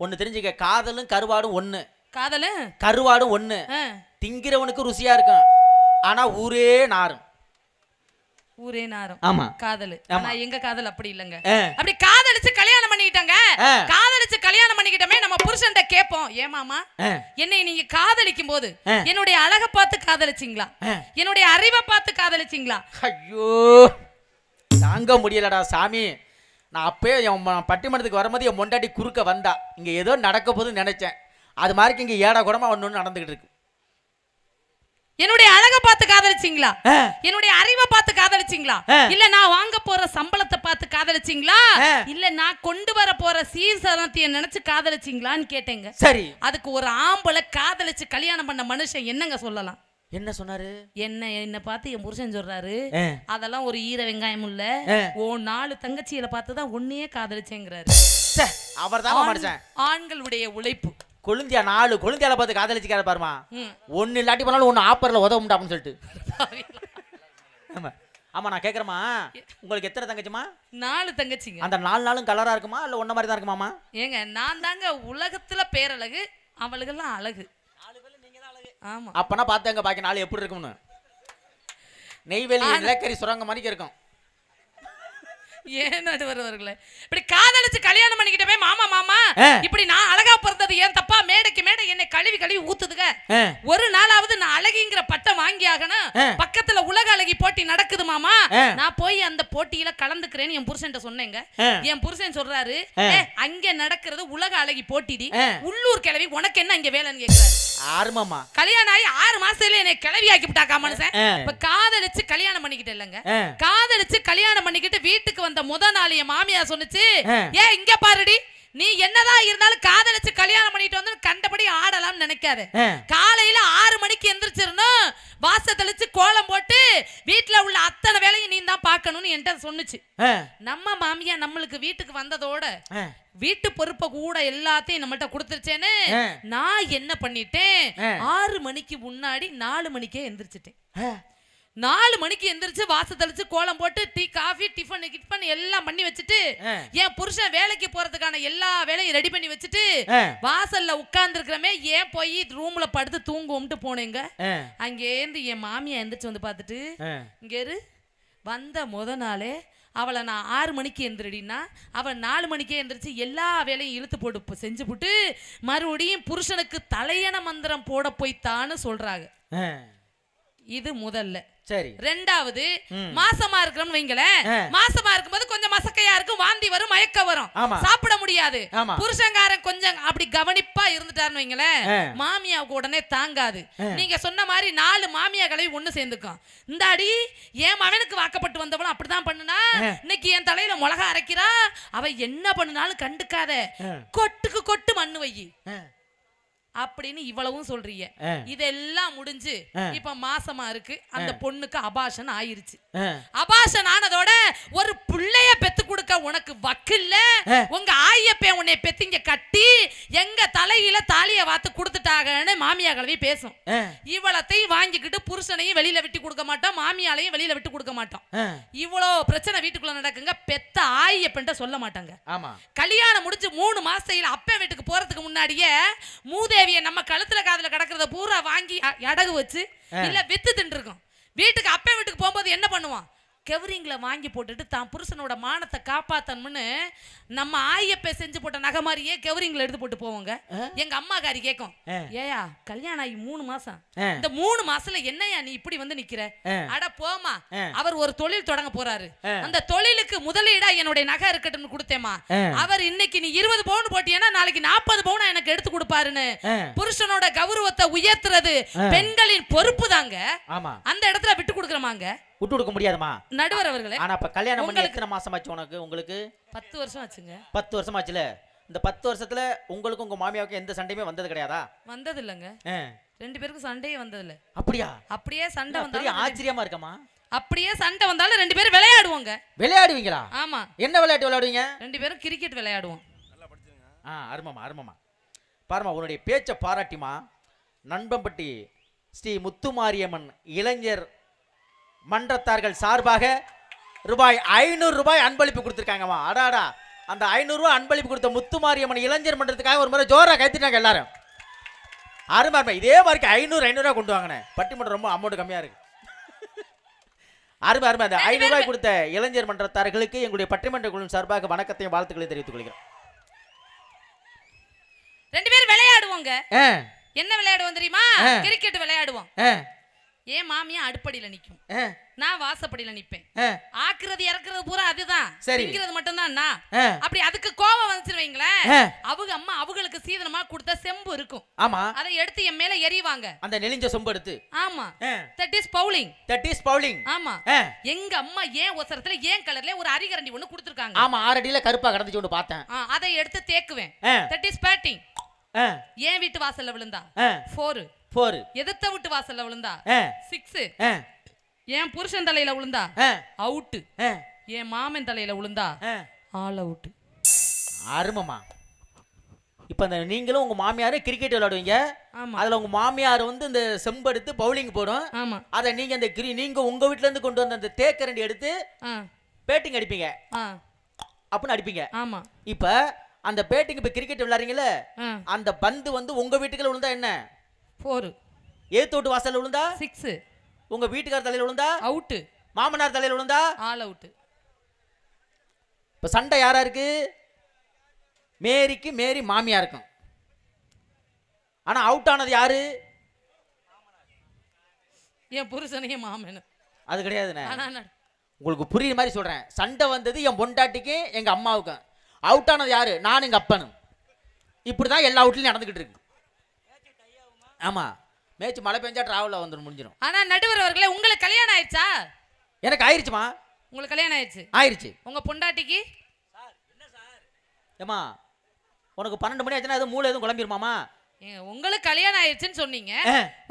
ஒன்னு தெரிஞ்சுக்க காதலும் கருவாடும் ஒண்ணு காதலும் கருவாடும் ஒண்ணு திங்கிறவனுக்கு ருசியா இருக்கும் ஆனா ஊரே நாரும் ஊரே நாரும் ஆமா காதல் ஆனா எங்க காதல் அப்படி இல்லங்க அப்படி காதலிச்சு கல்யாணம் பண்ணிக்கிட்டாங்க காதலிச்சு கல்யாணம் பண்ணிக்கிட்டமே நம்ம புருஷன்ட கேப்போம் ஏமாமா என்னை நீங்க காதலிக்கும் போது என்னுடைய அழக பார்த்து காதலிச்சிங்களா என்னுடைய அறிவை பார்த்து காதலிச்சிங்களா ஐயோ தாங்க முடியலடா சாமி நான் அப்பயே என் பட்டிமன்றத்துக்கு வரும்போது என் மொண்டாட்டி குறுக்க வந்தா இங்க ஏதோ நடக்க போதுன்னு நினைச்சேன் அது மாதிரிக்கு இங்க ஏடா கூடமா ஒன்று நடந்துகிட்டு இருக்கு என்னுடைய அழக பார்த்து காதலிச்சிங்களா என்னுடைய அறிவை பார்த்து காதலிச்சிங்களா இல்ல நான் வாங்க போற சம்பளத்தை பார்த்து காதலிச்சிங்களா இல்ல நான் கொண்டு வர போற சீர்சனத்தைய நினைச்சு காதலிச்சிங்களான்னு கேட்டேங்க சரி அதுக்கு ஒரு ஆம்பளை காதலிச்சு கல்யாணம் பண்ண மனுஷன் என்னங்க சொல்லலாம் என்ன சொன்னாரு என்ன என்ன பார்த்து என் புருஷன் சொல்றாரு அதெல்லாம் ஒரு ஈர வெங்காயம் இல்ல ஓ நாலு தங்கச்சியில பார்த்துதான் ஒன்னையே காதலிச்சேங்கிறாரு அவர் தான் ஆண்களுடைய உழைப்பு கொழுந்தியா நாலு கொழுந்தியால பார்த்து காதலிச்சுக்காத பாருமா ஒன்னு இல்லாட்டி போனாலும் ஒன்னு ஆப்பரில் உதவும் அப்படின்னு சொல்லிட்டு ஆமா ஆமா நான் கேக்குறேமா உங்களுக்கு எத்தனை தங்கச்சிமா நாலு தங்கச்சிங்க அந்த நாலு நாளும் கலரா இருக்குமா இல்ல ஒன்ன மாதிரி தான் இருக்குமாமா ஏங்க நான் தாங்க உலகத்துல பேரழகு எல்லாம் அழகு அப்பனா பார்த்தேங்க பாக்கி நாலு எப்படி இருக்கும்னு நெய்வேலி நிலக்கரி சுரங்க மாதிரி இருக்கும் ஏன் நடுவரவர்களே இப்படி காதலிச்சு கல்யாணம் பண்ணிக்கிட்ட போய் மாமா மாமா இப்படி நான் அழகா பிறந்தது ஏன் தப்பா மேடைக்கு மேடை என்னை கழுவி கழுவி ஊத்துதுங்க ஒரு நாளாவது நான் அழகிங்கிற பட்டம் வாங்கி ஆகணும் பக்கத்துல உலக அழகி போட்டி நடக்குது மாமா நான் போய் அந்த போட்டியில கலந்துக்கிறேன்னு என் புருஷன் சொன்னேங்க என் புருஷன் சொல்றாரு அங்க நடக்கிறது உலக அழகி போட்டிடி உள்ளூர் கிளவி உனக்கு என்ன இங்க வேலைன்னு கேக்குறாரு ஆர்மமா கல்யாணம் ஆகி ஆறு மாசத்துல என்னை கிளவி ஆக்கி விட்டாக்கா மனுஷன் இப்ப காதலிச்சு கல்யாணம் பண்ணிக்கிட்டு இல்லைங்க காதலிச்சு கல்யாணம் பண்ணிக்கிட்டு வீட்டுக்கு வந்து அந்த முத நாள் என் மாமியா சொன்னுச்சு ஏ இங்க பாருடி நீ என்னதான் இருந்தாலும் காதலிச்சு கல்யாணம் பண்ணிட்டு வந்து கண்டபடி ஆடலாம்னு நினைக்காது காலையில ஆறு மணிக்கு எந்திரிச்சிருந்தோம் வாச தெளிச்சு கோலம் போட்டு வீட்டுல உள்ள அத்தனை வேலையும் நீ தான் பாக்கணும்னு என்கிட்ட சொன்னுச்சு நம்ம மாமியா நம்மளுக்கு வீட்டுக்கு வந்ததோட வீட்டு பொறுப்பை கூட எல்லாத்தையும் நம்மள்ட்ட கொடுத்துருச்சேன்னு நான் என்ன பண்ணிட்டேன் ஆறு மணிக்கு முன்னாடி நாலு மணிக்கே எந்திரிச்சிட்டேன் நாலு மணிக்கு எந்திரிச்சு வாச தெளிச்சு கோலம் போட்டு டீ காஃபி டிஃபன் கிஃபன் எல்லாம் பண்ணி வச்சுட்டு என் புருஷன் வேலைக்கு போறதுக்கான எல்லா வேலையும் ரெடி பண்ணி வச்சுட்டு வாசல்ல உட்கார்ந்து இருக்கிறமே ஏன் போய் ரூம்ல படுத்து தூங்குவோம்ட்டு போனேங்க அங்கேருந்து என் மாமியா எந்திரிச்சு வந்து பார்த்துட்டு இங்கேரு வந்த முத நாளே அவளை நான் ஆறு மணிக்கு எந்திரடின்னா அவள் நாலு மணிக்கே எந்திரிச்சு எல்லா வேலையும் இழுத்து போட்டு செஞ்சு போட்டு மறுபடியும் புருஷனுக்கு தலையண மந்திரம் போட போய்த்தான்னு சொல்றாங்க இது முதல்ல சரி ரெண்டாவது மாசமா இருக்கிறோம் வைங்களேன் மாசமா இருக்கும்போது கொஞ்சம் மசக்கையா இருக்கும் வாந்தி வரும் மயக்க வரும் சாப்பிட முடியாது புருஷங்காரன் கொஞ்சம் அப்படி கவனிப்பா இருந்துட்டாருன்னு வைங்களேன் மாமியாவுக்கு உடனே தாங்காது நீங்க சொன்ன மாதிரி நாலு மாமியா கலவி ஒண்ணு சேர்ந்துக்கும் இந்த அடி என் மகனுக்கு வாக்கப்பட்டு வந்தவனும் அப்படிதான் பண்ணுனா இன்னைக்கு என் தலையில மிளகா அரைக்கிறா அவ என்ன பண்ணுனாலும் கண்டுக்காத கொட்டுக்கு கொட்டு மண்ணு வை அப்படின்னு இவ்வளவும் சொல்றீங்க இதெல்லாம் முடிஞ்சு இப்ப மாசமா இருக்கு அந்த பொண்ணுக்கு அபாஷன் ஆயிருச்சு அபாஷன் ஆனதோட ஒரு பிள்ளைய பெத்து கொடுக்க உனக்கு வக்கில்ல உங்க ஆயப்பே உன்னை பெத்திங்க கட்டி எங்க தலையில தாலிய வாத்து கொடுத்துட்டாங்கன்னு மாமியா கலவி பேசும் இவளத்தையும் வாங்கிக்கிட்டு புருஷனையும் வெளியில விட்டு கொடுக்க மாட்டோம் மாமியாலையும் வெளியில விட்டு கொடுக்க மாட்டோம் இவ்வளவு பிரச்சனை வீட்டுக்குள்ள நடக்குங்க பெத்த ஆயப்பன்ட்ட சொல்ல மாட்டாங்க கல்யாணம் முடிஞ்சு மூணு மாசத்தையில் அப்ப வீட்டுக்கு போறதுக்கு முன்னாடியே மூதே தேவியை நம்ம கழுத்துல காதுல கிடக்கிறத பூரா வாங்கி அடகு வச்சு இல்ல வித்து தின்றுருக்கோம் வீட்டுக்கு அப்பே வீட்டுக்கு போகும்போது என்ன பண்ணுவான் கெவரிங்கில் வாங்கி போட்டுட்டு தான் புருஷனோட மானத்தை காப்பாற்றணும்னு நம்ம ஆயப்ப செஞ்சு போட்ட நகை மாதிரியே கெவரிங்கில் எடுத்து போட்டு போவோங்க எங்க அம்மாக்காரி கேட்கும் ஏயா கல்யாணம் ஆகி மூணு மாசம் இந்த மூணு மாசத்துல என்னையா நீ இப்படி வந்து நிக்கிற அட போமா அவர் ஒரு தொழில் தொடங்க போறாரு அந்த தொழிலுக்கு முதலீடா என்னுடைய நகை இருக்கட்டும்னு கொடுத்தேமா அவர் இன்னைக்கு நீ இருபது பவுன் போட்டியன்னா நாளைக்கு நாற்பது பவுன் எனக்கு எடுத்து கொடுப்பாருன்னு புருஷனோட கௌரவத்தை உயர்த்துறது பெண்களின் பொறுப்பு தாங்க அந்த இடத்துல விட்டு கொடுக்குறமாங்க விட்டு கொடுக்க முடியாதுமா நடுவர் அவர்களே ஆனா இப்ப கல்யாணம் பண்ணி எத்தனை மாசம் ஆச்சு உனக்கு உங்களுக்கு பத்து வருஷம் ஆச்சுங்க பத்து வருஷம் ஆச்சுல இந்த பத்து வருஷத்துல உங்களுக்கும் உங்க மாமியாவுக்கும் எந்த சண்டையுமே வந்தது கிடையாதா வந்தது இல்லங்க ரெண்டு பேருக்கும் சண்டையே வந்தது இல்ல அப்படியா அப்படியே சண்டை வந்தாலும் ஆச்சரியமா இருக்கமா அப்படியே சண்டை வந்தாலும் ரெண்டு பேரும் விளையாடுவோங்க விளையாடுவீங்களா ஆமா என்ன விளையாட்டு விளையாடுவீங்க ரெண்டு பேரும் கிரிக்கெட் விளையாடுவோம் ஆ அருமமா அருமமா பாருமா உன்னுடைய பேச்சை பாராட்டிமா நண்பம்பட்டி ஸ்ரீ முத்துமாரியம்மன் இளைஞர் மன்றத்தார்கள் சார்பாக ரூபாய் ஐநூறு ரூபாய் அன்பளிப்பு கொடுத்துருக்காங்கம்மா அடாடா அந்த ஐநூறுரூவா அன்பளிப்பு கொடுத்த முத்துமாரியம்மன் இளைஞர் மன்றத்துக்காக ஒரு முறை ஜோராக கைத்திட்டாங்க எல்லாரும் அருமா இதே மாதிரி ஐநூறு ஐநூறுரூவா கொண்டு வாங்கினேன் பட்டிமன்றம் ரொம்ப அமௌண்ட் கம்மியாக இருக்கு அருமை அருமை அந்த ஐநூறுரூவாய் கொடுத்த இளைஞர் மன்றத்தார்களுக்கு எங்களுடைய பட்டிமன்ற குழு சார்பாக வணக்கத்தையும் வாழ்த்துக்களையும் தெரிவித்துக் கொள்கிறோம் ரெண்டு பேரும் விளையாடுவோங்க என்ன விளையாடுவோம் தெரியுமா கிரிக்கெட் விளையாடுவோம் ஏன் மாமியா அடுப்படியில நிக்கும் நான் வாசப்படியில நிப்பேன் ஆக்குறது இறக்குறது பூரா அதுதான் திங்கிறது மட்டும் தான் அப்படி அதுக்கு கோவம் வந்துச்சு வைங்களேன் அவங்க அம்மா அவங்களுக்கு சீதனமா கொடுத்த செம்பு இருக்கும் ஆமா அதை எடுத்து என் மேல எறிவாங்க அந்த நெளிஞ்ச செம்பு எடுத்து ஆமா that is bowling that is bowling ஆமா எங்க அம்மா ஏன் ஒசரத்துல ஏன் கலர்ல ஒரு அரிகரண்டி ஒண்ணு கொடுத்துருக்காங்க ஆமா ஆறு அடியில கருப்பா கடந்துச்சு ஒன்று பார்த்தேன் அதை எடுத்து தேக்குவேன் தட் இஸ் பேட்டிங் ஏன் வீட்டு வாசல்ல விழுந்தா போரு ஃபோர் எதத்தை விட்டு வாசல்ல விழுந்தா சிக்ஸ் என் புருஷன் தலையில விழுந்தா அவுட்டு என் மாமன் தலையில விழுந்தா ஆல் அவுட்டு அருமமா இப்போ இந்த நீங்களும் உங்க மாமியாரே கிரிக்கெட் விளையாடுவீங்க அதுல உங்க மாமியார் வந்து இந்த செம்பு எடுத்து பவுலிங் போடும் அதை நீங்க அந்த கிரி நீங்க உங்க வீட்ல இருந்து கொண்டு வந்த அந்த தேக்கரண்டி எடுத்து பேட்டிங் அடிப்பீங்க அப்படின்னு அடிப்பீங்க ஆமா இப்ப அந்த பேட்டிங் இப்ப கிரிக்கெட் விளையாடுறீங்கல்ல அந்த பந்து வந்து உங்க வீட்டுக்குள்ள விழுந்தா என்ன ஃபோர் ஏத்தோட்டு வாசல்ல விழுந்தா சிக்ஸ் உங்க வீட்டுக்கார தலையில் விழுந்தா அவுட்டு மாமனார் தலையில் விழுந்தா ஆல் அவுட்டு இப்போ சண்டை யாரா இருக்கு மேரிக்கு மேரி மாமியா இருக்கும் ஆனா அவுட் ஆனது யாரு என் புருஷனையே மாமன் அது கிடையாதுண்ணே உங்களுக்கு புரியுற மாதிரி சொல்கிறேன் சண்டை வந்தது என் பொண்டாட்டிக்கும் எங்கள் அம்மாவுக்கும் அவுட் ஆனது யாரு நான் எங்கள் அப்பனும் இப்படி தான் எல்லா அவுட்லையும் நடந்துக்கிட்டு இருக்கு ஆமா மேய்ச்சி மழை பெஞ்சா டிராவலில் வந்துடும் முடிஞ்சிடும் ஆனா நடுவர் அவர்களே உங்களுக்கு கல்யாணம் ஆயிடுச்சா எனக்கு ஆயிருச்சுமா உங்களுக்கு கல்யாணம் ஆயிடுச்சு ஆயிருச்சு உங்க பொண்டாட்டிக்கு ஏமா உனக்கு பன்னெண்டு மணி ஆச்சுன்னா எதுவும் மூளை எதுவும் குழம்பிருமாமா உங்களுக்கு கல்யாணம் ஆயிடுச்சுன்னு சொன்னீங்க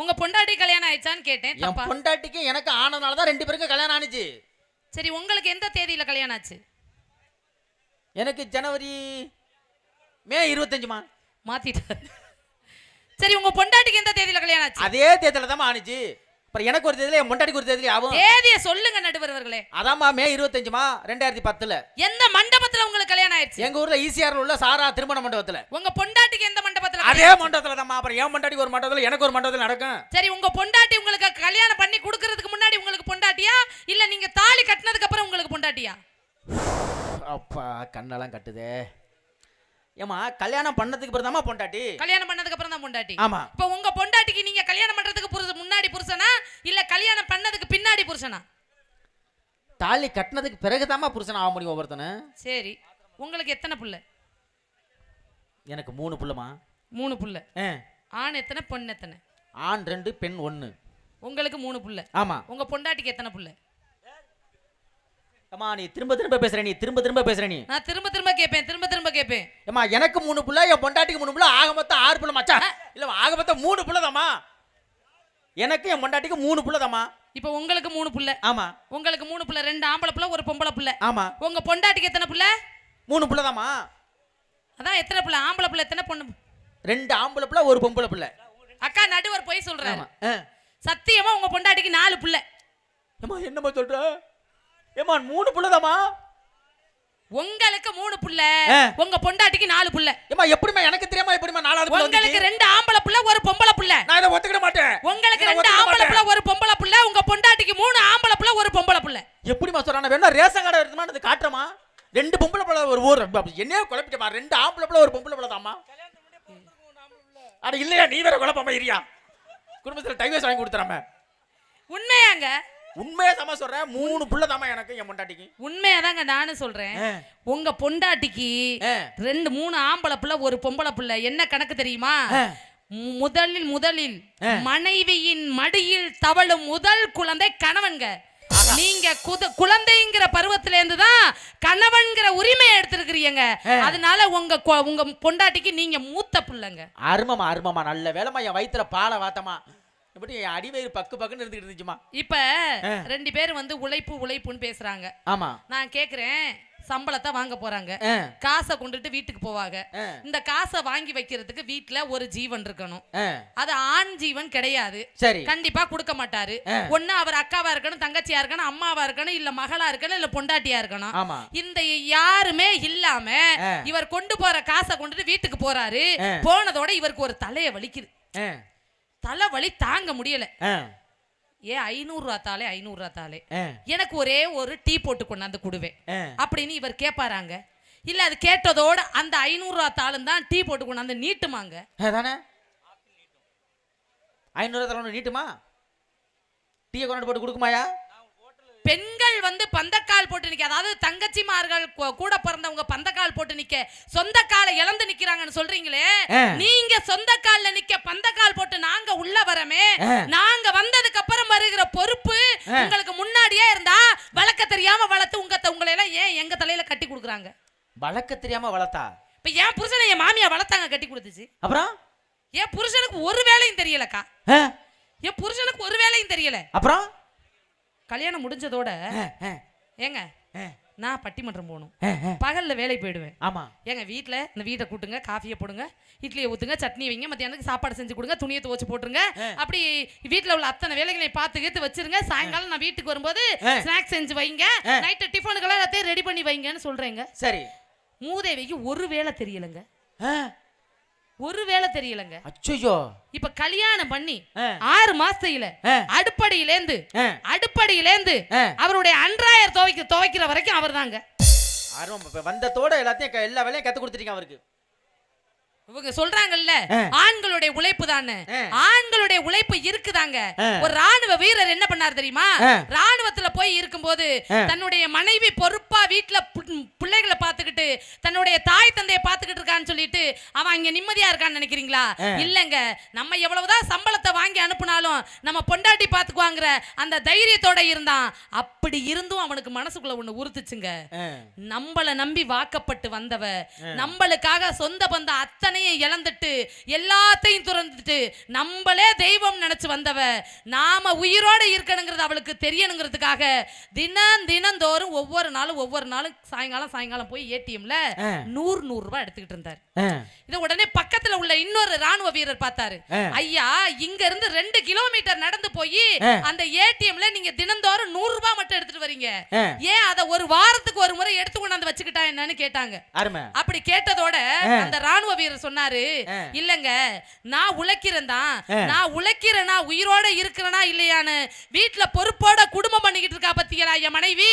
உங்க பொண்டாட்டி கல்யாணம் ஆயிடுச்சான்னு கேட்டேன் தப்பா பொண்டாட்டிக்கு எனக்கு ஆனதுனால தான் ரெண்டு பேருக்கும் கல்யாணம் ஆனிச்சு சரி உங்களுக்கு எந்த தேதியில கல்யாணம் ஆச்சு எனக்கு ஜனவரி மே இருபத்தஞ்சுமா மாத்திட்டாரு சரி உங்க பொண்டாட்டிக்கு எந்த தேதியில கல்யாணம் ஆச்சு அதே தேதியில தான் ஆனிச்சு அப்புறம் எனக்கு ஒரு தேதியில முண்டாடிக்கு ஒரு தேதியில ஆகும் தேதியை சொல்லுங்க நடுவர்களே அதாம்மா மே இருபத்தஞ்சுமா ரெண்டாயிரத்தி பத்துல எந்த மண்டபத்துல உங்களுக்கு கல்யாணம் ஆயிடுச்சு எங்க ஊர்ல ஈசிஆர்ல உள்ள சாரா திருமண மண்டபத்துல உங்க பொண்டாட்டிக்கு எந்த மண்டபத்துல அதே மண்டபத்துல தான் அப்புறம் என் பொண்டாட்டிக்கு ஒரு மண்டபத்துல எனக்கு ஒரு மண்டபத்துல நடக்கும் சரி உங்க பொண்டாட்டி உங்களுக்கு கல்யாணம் பண்ணி கொடுக்கறதுக்கு முன்னாடி உங்களுக்கு பொண்டாட்டியா இல்ல நீங்க தாலி கட்டினதுக்கு அப்புறம் உங்களுக்கு பொண்டாட்டியா அப்பா கண்ணெல்லாம் கட்டுதே ஏமா கல்யாணம் பண்ணதுக்கு அப்புறம் தாமா பொண்டாட்டி கல்யாணம் பண்ணதுக்கு அப்புறம் தான் பொண்டாட்டி ஆமா இப்போ உங்க பொண்டாட்டிக்கு நீங்க கல்யாணம் பண்றதுக்கு புருஷ முன்னாடி புருஷனா இல்ல கல்யாணம் பண்ணதுக்கு பின்னாடி புருஷனா தாலி கட்டினதுக்கு பிறகுதாமா புருஷன் ஆக முடியும் ஒவ்வொருத்தனு சரி உங்களுக்கு எத்தனை புள்ள எனக்கு மூணு புள்ளமா மூணு புள்ள ஆண் எத்தனை பொண்ணு எத்தனை ஆண் ரெண்டு பெண் ஒன்று உங்களுக்கு மூணு புள்ள ஆமா உங்க பொண்டாட்டிக்கு எத்தனை புள்ள அம்மா நீ திரும்ப திரும்ப பேசுற நீ திரும்ப திரும்ப பேசுற நீ நான் திரும்ப திரும்ப கேட்பேன் திரும்ப திரும்ப கேட்பேன் அம்மா எனக்கு மூணு புள்ள என் பொண்டாட்டிக்கு மூணு புள்ள ஆக மொத்தம் ஆறு புள்ள மச்சா இல்ல ஆக மொத்தம் மூணு புள்ள எனக்கு என் பொண்டாட்டிக்கு மூணு புள்ள தாமா இப்போ உங்களுக்கு மூணு புள்ள ஆமா உங்களுக்கு மூணு புள்ள ரெண்டு ஆம்பளை புள்ள ஒரு பொம்பளை புள்ள ஆமா உங்க பொண்டாட்டிக்கு எத்தனை புள்ள மூணு புள்ள தாமா அதான் எத்தனை புள்ள ஆம்பளை புள்ள எத்தனை பொண்ணு ரெண்டு ஆம்பளை புள்ள ஒரு பொம்பளை புள்ள அக்கா நடுவர் போய் சொல்றாரு சத்தியமா உங்க பொண்டாட்டிக்கு நாலு புள்ள ஏமா என்னமா சொல்ற ஏமா மூணு புள்ளதாமா உங்களுக்கு மூணு புள்ள உங்க பொண்டாட்டிக்கு நாலு புள்ள ஏமா எப்படிமா எனக்கு தெரியாமா எப்படிமா நாலாவது புள்ள உங்களுக்கு ரெண்டு ஆம்பளை புள்ள ஒரு பொம்பளை புள்ள நான் இதை ஒத்துக்கிட மாட்டேன் உங்களுக்கு ரெண்டு ஆம்பளை புள்ள ஒரு பொம்பளை புள்ள உங்க பொண்டாட்டிக்கு மூணு ஆம்பளை புள்ள ஒரு பொம்பளை புள்ள எப்படிமா சொல்றானே வேணா ரேஷன் கடை எடுத்துமா அது காட்டுறமா ரெண்டு பொம்பளை புள்ள ஒரு ஊர் என்னைய குழப்பிட்டமா ரெண்டு ஆம்பளை புள்ள ஒரு பொம்பளை புள்ள தாமா அட இல்லையா நீ வேற குழப்பமா இரியா குடும்பத்துல டைவர்ஸ் வாங்கி கொடுத்துறாம உண்மையாங்க உண்மையா தாமா சொல்றேன் மூணு புள்ள தாமா எனக்கு என் பொண்டாட்டிக்கு உண்மையா தாங்க நானும் சொல்றேன் உங்க பொண்டாட்டிக்கு ரெண்டு மூணு ஆம்பளை புள்ள ஒரு பொம்பளை புள்ள என்ன கணக்கு தெரியுமா முதலில் முதலில் மனைவியின் மடியில் தவழும் முதல் குழந்தை கணவன்க நீங்க குழந்தைங்கிற பருவத்துல இருந்து தான் கணவன்கிற உரிமையை எடுத்திருக்கிறீங்க அதனால உங்க உங்க பொண்டாட்டிக்கு நீங்க மூத்த பிள்ளைங்க அருமமா அருமமா நல்ல வேலைமா என் வயிற்றுல பாலை வாத்தமா இப்படி அடிவயிறு பக்கு பக்குன்னு இருந்துகிட்டு இருந்துச்சுமா இப்ப ரெண்டு பேரும் வந்து உழைப்பு உழைப்புன்னு பேசுறாங்க ஆமா நான் கேக்குறேன் சம்பளத்தை வாங்க போறாங்க காசை கொண்டுட்டு வீட்டுக்கு போவாங்க இந்த காசை வாங்கி வைக்கிறதுக்கு வீட்டுல ஒரு ஜீவன் இருக்கணும் அது ஆண் ஜீவன் கிடையாது சரி கண்டிப்பா கொடுக்க மாட்டாரு ஒண்ணு அவர் அக்காவா இருக்கணும் தங்கச்சியா இருக்கணும் அம்மாவா இருக்கணும் இல்ல மகளா இருக்கணும் இல்ல பொண்டாட்டியா இருக்கணும் இந்த யாருமே இல்லாம இவர் கொண்டு போற காசை கொண்டுட்டு வீட்டுக்கு போறாரு போனதோட இவருக்கு ஒரு தலையை வலிக்குது தலைவலி தாங்க முடியல ஏ ஐநூறுரூவா தாளே ஐநூறுரூவா தாளே எனக்கு ஒரே ஒரு டீ போட்டு கொண்டாந்து கொடுவேன் அப்படின்னு இவர் கேட்பாராங்க இல்ல அது கேட்டதோட அந்த ஐநூறு ரூபா தாளும் தான் டீ போட்டு கொண்டாந்து நீட்டுமாங்க தானே ரூபா தாளும் நீட்டுமா டீயை கொண்டாந்து போட்டு கொடுக்குமாயா பெண்கள் வந்து பந்தக்கால் போட்டு நிற்க அதாவது தங்கச்சிமார்கள் கூட பிறந்தவங்க பந்தக்கால் போட்டு நிற்க சொந்த காலை இழந்து நிக்கிறாங்கன்னு சொல்றீங்களே நீங்க சொந்த கால்ல நிக்க பந்தக்கால் போட்டு நாங்க உள்ள வரமே நாங்க வந்ததுக்கு அப்புறம் வருகிற பொறுப்பு உங்களுக்கு முன்னாடியே இருந்தா வளர்க்க தெரியாம வளர்த்து உங்க உங்களை எல்லாம் ஏன் எங்க தலையில கட்டி கொடுக்குறாங்க வளர்க்க தெரியாம வளர்த்தா இப்ப ஏன் புருஷனை என் மாமியா வளர்த்தாங்க கட்டி கொடுத்துச்சு அப்புறம் என் புருஷனுக்கு ஒரு வேலையும் தெரியலக்கா என் புருஷனுக்கு ஒரு வேலையும் தெரியல அப்புறம் கல்யாணம் முடிஞ்சதோட ஏங்க நான் பட்டிமன்றம் போகணும் பகலில் வேலை போயிடுவேன் ஆமாம் ஏங்க வீட்டில் இந்த வீட்டை கூட்டுங்க காஃபியை போடுங்க இட்லியை ஊற்றுங்க சட்னி வைங்க மத்தியானக்கு சாப்பாடு செஞ்சு கொடுங்க துணியை துவச்சி போட்டுருங்க அப்படி வீட்டில் உள்ள அத்தனை வேலைகளை பார்த்து கேத்து வச்சிருங்க சாயங்காலம் நான் வீட்டுக்கு வரும்போது ஸ்நாக்ஸ் செஞ்சு வைங்க நைட்டு டிஃபனுக்கெல்லாம் எல்லாத்தையும் ரெடி பண்ணி வைங்கன்னு சொல்கிறேங்க சரி மூதேவிக்கு ஒரு வேலை தெரியலைங்க ஒருவேளை தெரியலங்க அச்சோ இப்ப கல்யாணம் பண்ணி ஆறு மாசத்துல அடுப்படையிலேந்து அடுப்படையிலேந்து அவருடைய அன்றாயர் துவைக்க துவைக்கிற வரைக்கும் அவர் தாங்க வந்ததோட எல்லாத்தையும் எல்லா வேலையும் கத்து கொடுத்துட்டீங்க அவருக்கு இவங்க சொல்றாங்கல்ல ஆண்களுடைய உழைப்பு தானே ஆண்களுடைய உழைப்பு இருக்குதாங்க ஒரு ராணுவ வீரர் என்ன பண்ணார் தெரியுமா ராணுவத்துல போய் இருக்கும்போது தன்னுடைய மனைவி பொறுப்பா வீட்டுல பிள்ளைகளை பாத்துக்கிட்டு தன்னுடைய தாய் தந்தையை பாத்துக்கிட்டு இருக்கான்னு சொல்லிட்டு அவன் இங்க நிம்மதியா இருக்கான்னு நினைக்கிறீங்களா இல்லங்க நம்ம எவ்வளவுதான் சம்பளத்தை வாங்கி அனுப்புனாலும் நம்ம பொண்டாட்டி பாத்துக்குவாங்கிற அந்த தைரியத்தோட இருந்தான் அப்படி இருந்தும் அவனுக்கு மனசுக்குள்ள ஒண்ணு உறுத்துச்சுங்க நம்மள நம்பி வாக்கப்பட்டு வந்தவ நம்மளுக்காக சொந்த பந்த அத்தனை சிந்தனையை இழந்துட்டு எல்லாத்தையும் துறந்துட்டு நம்மளே தெய்வம் நினச்சி வந்தவ நாம் உயிரோடு இருக்கணுங்கிறது அவளுக்கு தெரியணுங்கிறதுக்காக தினம் தினந்தோறும் ஒவ்வொரு நாளும் ஒவ்வொரு நாளும் சாயங்காலம் சாயங்காலம் போய் ஏடிஎம்ல நூறு நூறு ரூபாய் எடுத்துக்கிட்டு இருந்தார் இதை உடனே பக்கத்துல உள்ள இன்னொரு ராணுவ வீரர் பார்த்தாரு ஐயா இங்க இருந்து ரெண்டு கிலோமீட்டர் நடந்து போய் அந்த ஏடிஎம்ல நீங்க தினந்தோறும் நூறு ரூபாய் மட்டும் எடுத்துட்டு வரீங்க ஏன் அத ஒரு வாரத்துக்கு ஒரு முறை எடுத்து வந்து வச்சுக்கிட்டா என்னன்னு கேட்டாங்க அப்படி கேட்டதோட அந்த ராணுவ வீரர் சொன்னாரு இல்லங்க நான் உழைக்கிறேன் தான் நான் உழைக்கிறேனா உயிரோட இருக்கிறனா இல்லையான்னு வீட்டுல பொறுப்போட குடும்பம் பண்ணிக்கிட்டு இருக்கா பத்தியலா என் மனைவி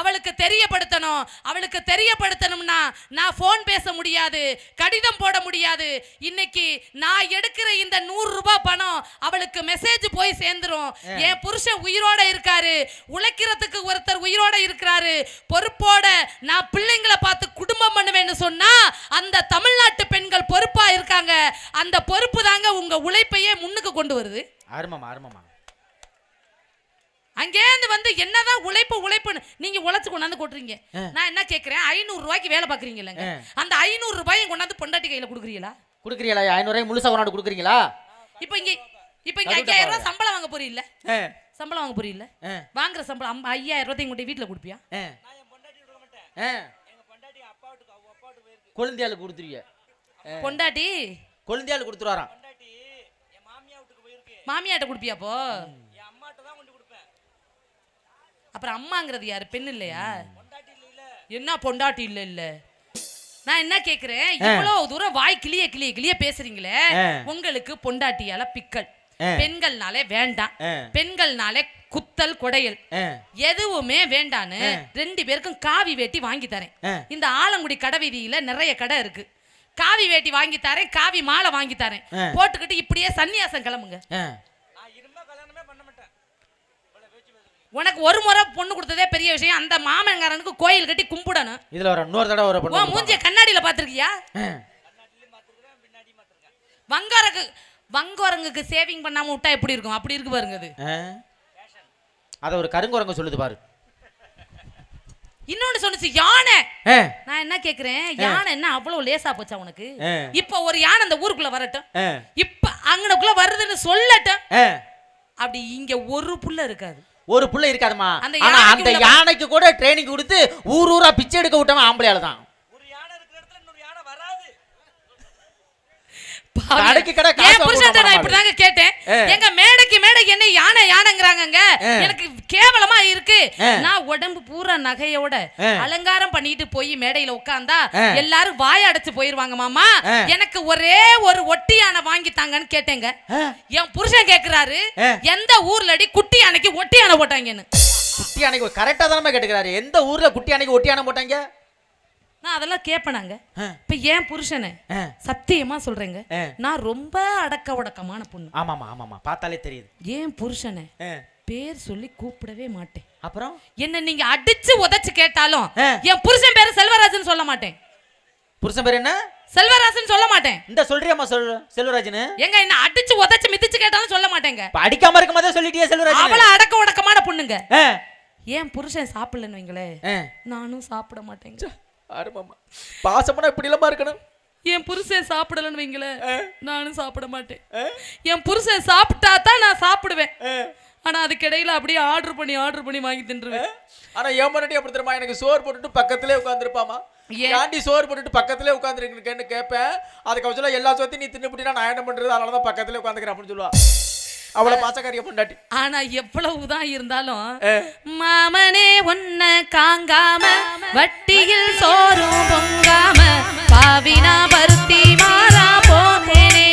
அவளுக்கு தெரியப்படுத்தணும் அவளுக்கு தெரியப்படுத்தணும்னா நான் போன் பேச முடியாது கடிதம் போட முடியாது இன்னைக்கு நான் எடுக்கிற இந்த நூறு ரூபாய் பணம் அவளுக்கு மெசேஜ் போய் சேர்ந்துரும் என் புருஷன் உயிரோட இருக்காரு உழைக்கிறதுக்கு ஒருத்தர் உயிரோட இருக்கிறாரு பொறுப்போட நான் பிள்ளைங்களை பார்த்து குடும்பம் பண்ணுவேன்னு சொன்னா அந்த தமிழ்நாட்டு பெண்கள் பொறுப்பா இருக்காங்க அந்த பொறுப்பு தாங்க உங்க உழைப்பையே முன்னுக்கு கொண்டு வருது அருமமா அருமமா அங்கேருந்து வந்து என்னதான் உழைப்பு உழைப்புன்னு நீங்க உழைச்சு கொண்டாந்து கொட்டுறீங்க நான் என்ன கேட்கறேன் ஐநூறு ரூபாய்க்கு வேலை பாக்குறீங்க இல்லைங்க அந்த ஐநூறு ரூபாயை கொண்டாந்து பொண்டாட்டி கையில கொடுக்குறீங்களா கொடுக்குறீங்களா ஐநூறு ரூபாய் முழுசா கொண்டாந்து கொடுக்குறீங்களா இப்போ இங்க இப்போ இங்க ஐயாயிரம் ரூபாய் சம்பளம் வாங்க போறீங்கல்ல சம்பளம் வாங்க போறீங்கல்ல வாங்குற சம்பளம் ஐயாயிரம் ரூபாய் கொண்டு வீட்டுல கொடுப்பியா குழந்தையால கொடுத்துருவீங்க பொண்டாட்டி கொழுந்தியால் கொடுத்துருவாராம் மாமியாட்ட கொடுப்பியாப்போ அப்புறம் அம்மாங்கிறது யாரு பெண் இல்லையா என்ன பொண்டாட்டி இல்ல இல்ல நான் என்ன கேக்குறேன் இவ்வளவு தூரம் வாய் கிளிய கிளிய கிளிய பேசுறீங்களே உங்களுக்கு பொண்டாட்டியால பிக்கல் பெண்கள்னாலே வேண்டாம் பெண்கள்னாலே குத்தல் குடையல் எதுவுமே வேண்டான்னு ரெண்டு பேருக்கும் காவி வேட்டி வாங்கி தரேன் இந்த ஆலங்குடி கடை வீதியில நிறைய கடை இருக்கு காவி வேட்டி வாங்கி தரேன் காவி மாலை வாங்கி தரேன் போட்டுக்கிட்டு இப்படியே சன்னியாசம் கிளம்புங்க உனக்கு ஒரு முறை பொண்ணு கொடுத்ததே பெரிய விஷயம் அந்த மாமன்காரனுக்கு கோயில் கட்டி கும்பிடணும் இதுல ஒரு இன்னொரு தடவை ஒரு பொண்ணு மூஞ்சிய கண்ணாடியில பாத்திருக்கியா வங்காரக்கு வங்கோரங்குக்கு சேவிங் பண்ணாம விட்டா எப்படி இருக்கும் அப்படி இருக்கு பாருங்க அது அதை ஒரு கருங்குரங்க சொல்லுது பாரு இன்னொன்னு சொன்னுச்சு யானை நான் என்ன கேக்குறேன் யானை என்ன அவ்வளவு லேசா போச்சா உனக்கு இப்ப ஒரு யானை அந்த ஊருக்குள்ள வரட்டும் இப்ப அங்கனக்குள்ள வருதுன்னு சொல்லட்டும் அப்படி இங்க ஒரு புள்ள இருக்காது ஒரு புள்ள இருக்காதுமா ஆனா அந்த யானைக்கு கூட ட்ரைனிங் கொடுத்து ஊர் ஊரா பிச்சை எடுக்க விட்டவன் ஆம்பளையால தான் கேட்டேன் எங்க மேடைக்கு மேடை என்ன யானை யானைங்கிறாங்கங்க எனக்கு கேவலமா இருக்கு நான் உடம்பு பூரா நகையோட அலங்காரம் பண்ணிட்டு போய் மேடையில உட்கார்ந்தா எல்லாரும் வாய போயிருவாங்க மாமா எனக்கு ஒரே ஒரு ஒட்டி யானை வாங்கி தாங்கன்னு கேட்டேங்க என் புருஷன் கேக்குறாரு எந்த ஊர்ல அடி குட்டி யானைக்கு ஒட்டி யானை போட்டாங்கன்னு குட்டி யானைக்கு கரெக்டா தானே கேட்டுக்கிறாரு எந்த ஊர்ல குட்டி யானைக்கு ஒட்டி யானை போட்டாங்க நான் அதெல்லாம் கேப்பேனாங்க இப்ப ஏன் புருஷனு சத்தியமா சொல்றேங்க நான் ரொம்ப அடக்க உடக்கமான பொண்ணு ஆமாமா ஆமாமா பார்த்தாலே தெரியுது ஏன் புருஷனு பேர் சொல்லி கூப்பிடவே மாட்டேன் அப்புறம் என்ன நீங்க அடிச்சு உதச்சு கேட்டாலும் என் புருஷன் பேரு செல்வராஜன் சொல்ல மாட்டேன் புருஷன் பேர் என்ன செல்வராஜன் சொல்ல மாட்டேன் இந்த சொல்றியம்மா சொல் செல்வராஜன் எங்க என்ன அடிச்சு உதச்சு மிதிச்சு கேட்டாலும் சொல்ல மாட்டேங்க அடிக்காம இருக்க போதே சொல்லிட்டியே செல்வராஜன் அவள அடக்க உடக்கமான பொண்ணுங்க ஏன் புருஷன் சாப்பிடலன்னு வைங்களே நானும் சாப்பிட மாட்டேங்க ஆரம்பமா பாசம்னா இப்படி இல்லாம இருக்கணும் என் புருஷன் சாப்பிடலன்னு வைங்களேன் நானும் சாப்பிட மாட்டேன் என் புருஷன் சாப்பிட்டா தான் நான் சாப்பிடுவேன் ஆனா அதுக்கு இடையில அப்படியே ஆர்டர் பண்ணி ஆர்டர் பண்ணி வாங்கி தின்றுவேன் ஆனா என் முன்னாடி அப்படி தெரியுமா எனக்கு சோறு போட்டுட்டு பக்கத்திலே உட்காந்துருப்பாமா ஏன்டி சோறு போட்டுட்டு பக்கத்திலே உட்காந்துருக்கேன்னு கேட்பேன் அதுக்கு அவசரம் எல்லா சோத்தையும் நீ தின்னு நான் என்ன பண்றது அதனாலதான் பக்கத்திலே உட்காந்துக்கிறேன் அப்படின்னு சொல்லுவா அவள பாசக்காரிய பொண்டாட்டி ஆனா எவ்வளவுதான் இருந்தாலும் மாமனே ஒன்ன காங்காம வட்டியில் சோறும் பொங்காம பாவினா பருத்தி மாறா போனேனே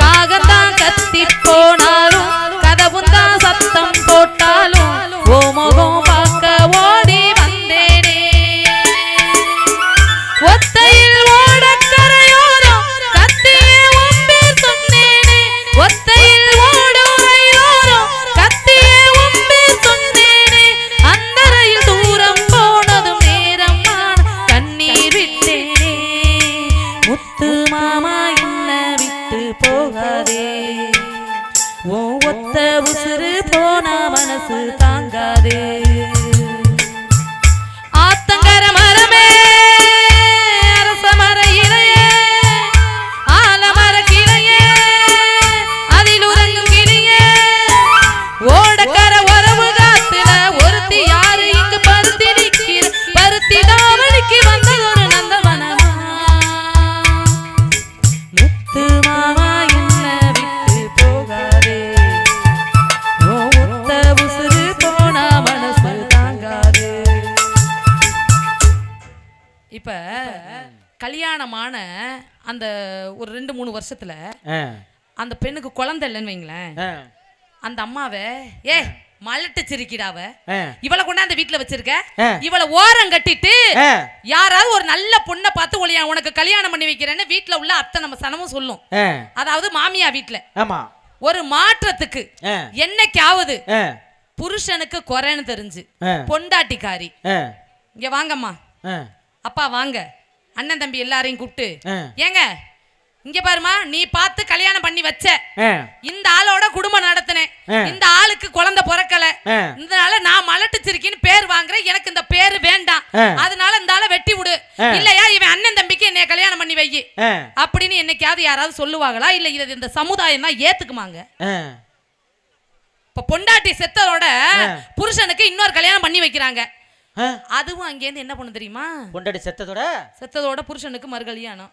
காகந்தான் கத்தி போனாலும் கதவுந்தான் சத்தம் போட்டாலும் ஓமோகம் பார்க்க ஓ உன் ஒத்த உசுறு போன மனசு தாங்காதே கல்யாணமான அந்த ஒரு ரெண்டு மூணு வருஷத்துல அந்த பெண்ணுக்கு குழந்தை இல்லைன்னு வைங்களேன் அந்த அம்மாவை ஏ மலட்டு சிரிக்கிடாவ இவளை கொண்டா அந்த வீட்டுல வச்சிருக்க இவளை ஓரம் கட்டிட்டு யாராவது ஒரு நல்ல பொண்ணை பார்த்து ஒளியா உனக்கு கல்யாணம் பண்ணி வைக்கிறேன்னு வீட்டுல உள்ள அத்தை நம்ம சனமும் சொல்லும் அதாவது மாமியா வீட்டுல ஒரு மாற்றத்துக்கு என்னைக்காவது புருஷனுக்கு குறைன்னு தெரிஞ்சு பொண்டாட்டிக்காரி இங்க வாங்கம்மா அப்பா வாங்க அண்ணன் தம்பி எல்லாரையும் கூப்பிட்டு ஏங்க இங்க பாருமா நீ பார்த்து கல்யாணம் பண்ணி வச்ச இந்த ஆளோட குடும்பம் நடத்தினேன் இந்த ஆளுக்கு குழந்தை பிறக்கல இதனால நான் மலட்டுச்சிருக்கின்னு பேர் வாங்குறேன் எனக்கு இந்த பேரு வேண்டாம் அதனால இந்த ஆளை வெட்டி விடு இல்லையா இவன் அண்ணன் தம்பிக்கு என்னைய கல்யாணம் பண்ணி வை அப்படின்னு என்னைக்காவது யாராவது சொல்லுவாங்களா இல்ல இது இந்த சமுதாயம் தான் ஏத்துக்குமாங்க இப்ப பொண்டாட்டி செத்தரோட புருஷனுக்கு இன்னொரு கல்யாணம் பண்ணி வைக்கிறாங்க அதுவும் இருந்து என்ன பண்ணு தெரியுமா கொண்டாடி செத்ததோட செத்ததோட புருஷனுக்கு மறுகல்யாணம்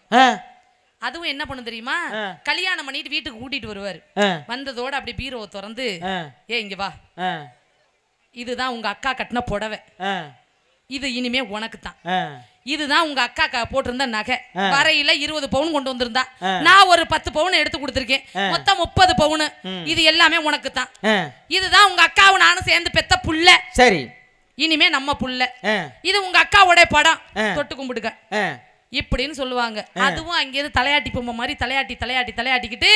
அதுவும் என்ன பண்ணு தெரியுமா கல்யாணம் பண்ணிட்டு வீட்டுக்கு கூட்டிட்டு வருவாரு வந்ததோட அப்படி பீரோவை திறந்து ஏ இங்க வா இதுதான் உங்க அக்கா கட்டின புடவை இது இனிமே உனக்கு தான் இதுதான் உங்க அக்கா போட்டிருந்த நகை வரையில இருபது பவுன் கொண்டு வந்திருந்தா நான் ஒரு பத்து பவுன் எடுத்து கொடுத்துருக்கேன் மொத்தம் முப்பது பவுன் இது எல்லாமே உனக்கு தான் இதுதான் உங்க அக்காவும் நானும் சேர்ந்து பெத்த புள்ள சரி இனிமே நம்ம புள்ள இது உங்க அக்காவோட படம் தொட்டு கும்பிடுக்க இப்படின்னு சொல்லுவாங்க அதுவும் அங்கேயிருந்து தலையாட்டி பொம்மை மாதிரி தலையாட்டி தலையாட்டி தலையாட்டிக்கிட்டு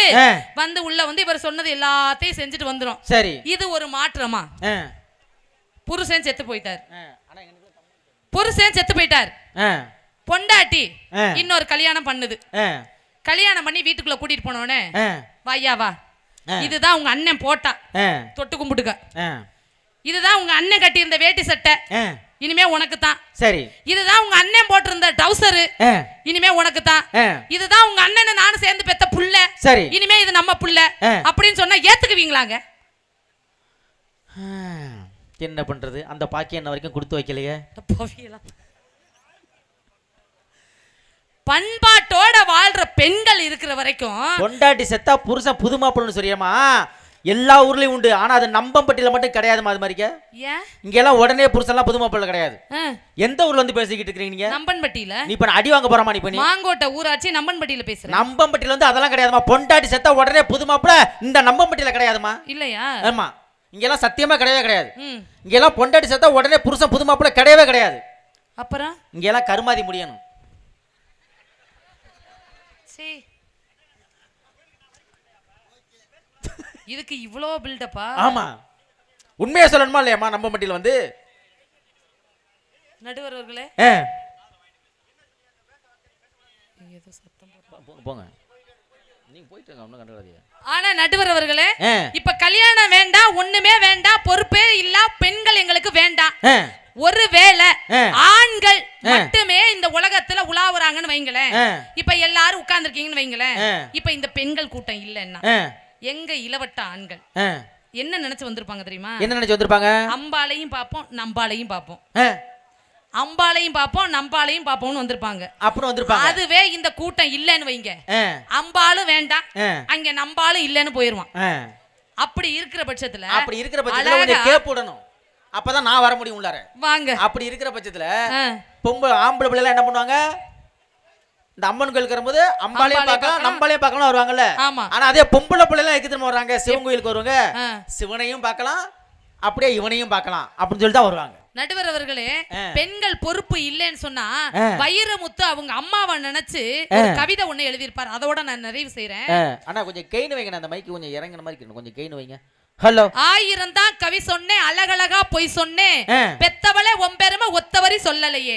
வந்து உள்ள வந்து இவர் சொன்னது எல்லாத்தையும் செஞ்சுட்டு வந்துடும் சரி இது ஒரு மாற்றமா புருஷன் செத்து போயிட்டார் புருஷன் செத்து போயிட்டார் பொண்டாட்டி இன்னொரு கல்யாணம் பண்ணுது கல்யாணம் பண்ணி வீட்டுக்குள்ள கூட்டிட்டு போனோடனே வாயா வா இதுதான் உங்க அண்ணன் போட்டா தொட்டு கும்பிட்டுக்க இதுதான் உங்க அண்ணன் கட்டியிருந்த வேட்டி சட்டை இனிமே உனக்கு தான் சரி இதுதான் உங்க அண்ணன் போட்டிருந்த டவுசரு இனிமே உனக்கு தான் இதுதான் உங்க அண்ணன் நானும் சேர்ந்து பெத்த புள்ள சரி இனிமே இது நம்ம புள்ள அப்படின்னு சொன்னா ஏத்துக்குவீங்களாங்க என்ன பண்றது அந்த பாக்கி என்ன வரைக்கும் கொடுத்து வைக்கலையே பண்பாட்டோட வாழ்ற பெண்கள் இருக்கிற வரைக்கும் கொண்டாட்டி செத்தா புருஷன் புதுமாப்பிள்னு சொல்லியமா எல்லா ஊர்லயும் உண்டு ஆனா அது நம்பம்பட்டியில மட்டும் கிடையாது அது மாதிரிக்க இங்க எல்லாம் உடனே புருஷன்லாம் புதுமாப்பிள்ள கிடையாது எந்த ஊர்ல வந்து பேசிக்கிட்டு இருக்கீங்க நம்பன்பட்டியில நீ இப்ப அடி வாங்க போறமா நீ பண்ணி மாங்கோட்ட ஊராட்சி நம்பன்பட்டியில பேசுற நம்பம்பட்டியில வந்து அதெல்லாம் கிடையாதுமா பொண்டாட்டி செத்த உடனே புதுமாப்பிள்ள இந்த நம்பம்பட்டியில கிடையாதுமா இல்லையா ஆமா இங்க எல்லாம் சத்தியமா கிடையவே கிடையாது இங்க எல்லாம் பொண்டாட்டி செத்த உடனே புருஷன் புதுமாப்பிள்ள கிடையவே கிடையாது அப்புறம் இங்க எல்லாம் கருமாதி முடியணும் இதுக்கு இவ்வளோ பில்டப்பா ஆமா உண்மையா சொல்லணுமா இல்லையாம்மா நம்ம மட்டியில் வந்து நடுவர்களே ஏதோ சத்தம் போங்க ஆனா இப்ப கல்யாணம் ஒண்ணுமே வேண்டாம் பெண்கள் எங்களுக்கு வேண்டாம் ஆண்கள் மட்டுமே இந்த உலகத்துல வைங்களேன் இப்ப எல்லாரும் வைங்களேன் இப்ப இந்த பெண்கள் கூட்டம் எங்க இளவட்ட ஆண்கள் என்ன நினைச்சு வந்திருப்பாங்க தெரியுமா என்ன நினைச்சு வந்திருப்பாங்க அம்பாலையும் பார்ப்போம் நம்பாலையும் பார்ப்போம் அம்பாலையும் பார்ப்போம் நம்பாலையும் பார்ப்போம்னு வந்திருப்பாங்க அப்புறம் வந்திருப்பாங்க அதுவே இந்த கூட்டம் இல்லைன்னு வைங்க அம்பாலும் வேண்டாம் அங்க நம்பாலும் இல்லைன்னு போயிருவான் அப்படி இருக்கிற பட்சத்துல அப்படி இருக்கிற பட்சத்துல கொஞ்சம் விடணும் அப்பதான் நான் வர முடியும் உள்ளார வாங்க அப்படி இருக்கிற பட்சத்துல பொம்பளை ஆம்பளை பிள்ளை என்ன பண்ணுவாங்க இந்த அம்மன் கோயிலுக்கு வரும்போது அம்பாலே பார்க்கலாம் நம்மளே பார்க்கலாம் வருவாங்கல்ல ஆனா அதே பொம்பளை பிள்ளைலாம் எதுக்கு திரும்ப வர்றாங்க சிவன் கோயிலுக்கு வருவாங்க சிவனையும் பார்க்கலாம் அப்படியே இவனையும் பார்க்கலாம் அப்படின்னு சொல்லிட்டு வருவாங்க நடுவர் அவர்களே பெண்கள் பொறுப்பு இல்லைன்னு சொன்னா வைரமுத்து அவங்க அம்மாவை நினைச்சு கவிதை ஒண்ணு எழுதியிருப்பாரு அதோட நான் நிறைவு செய்யறேன் ஆனா கொஞ்சம் கெயின் வைங்க அந்த மைக்கு கொஞ்சம் இறங்குன மாதிரி கொஞ்சம் கெயின் வைங்க ஹலோ ஆயிரம் தான் கவி சொன்னேன் அழகழகா பொய் சொன்னேன் பெத்தவளே ஒம்பெருமை ஒத்தவரி சொல்லலையே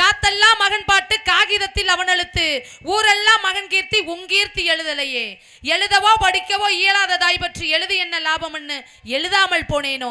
காத்தெல்லாம் மகன் பாட்டு காகிதத்தில் அவன் எழுத்து ஊரெல்லாம் மகன் கீர்த்தி உங்கீர்த்தி எழுதலையே எழுதவோ படிக்கவோ இயலாததாய் பற்றி எழுது என்ன லாபம்னு எழுதாமல் போனேனோ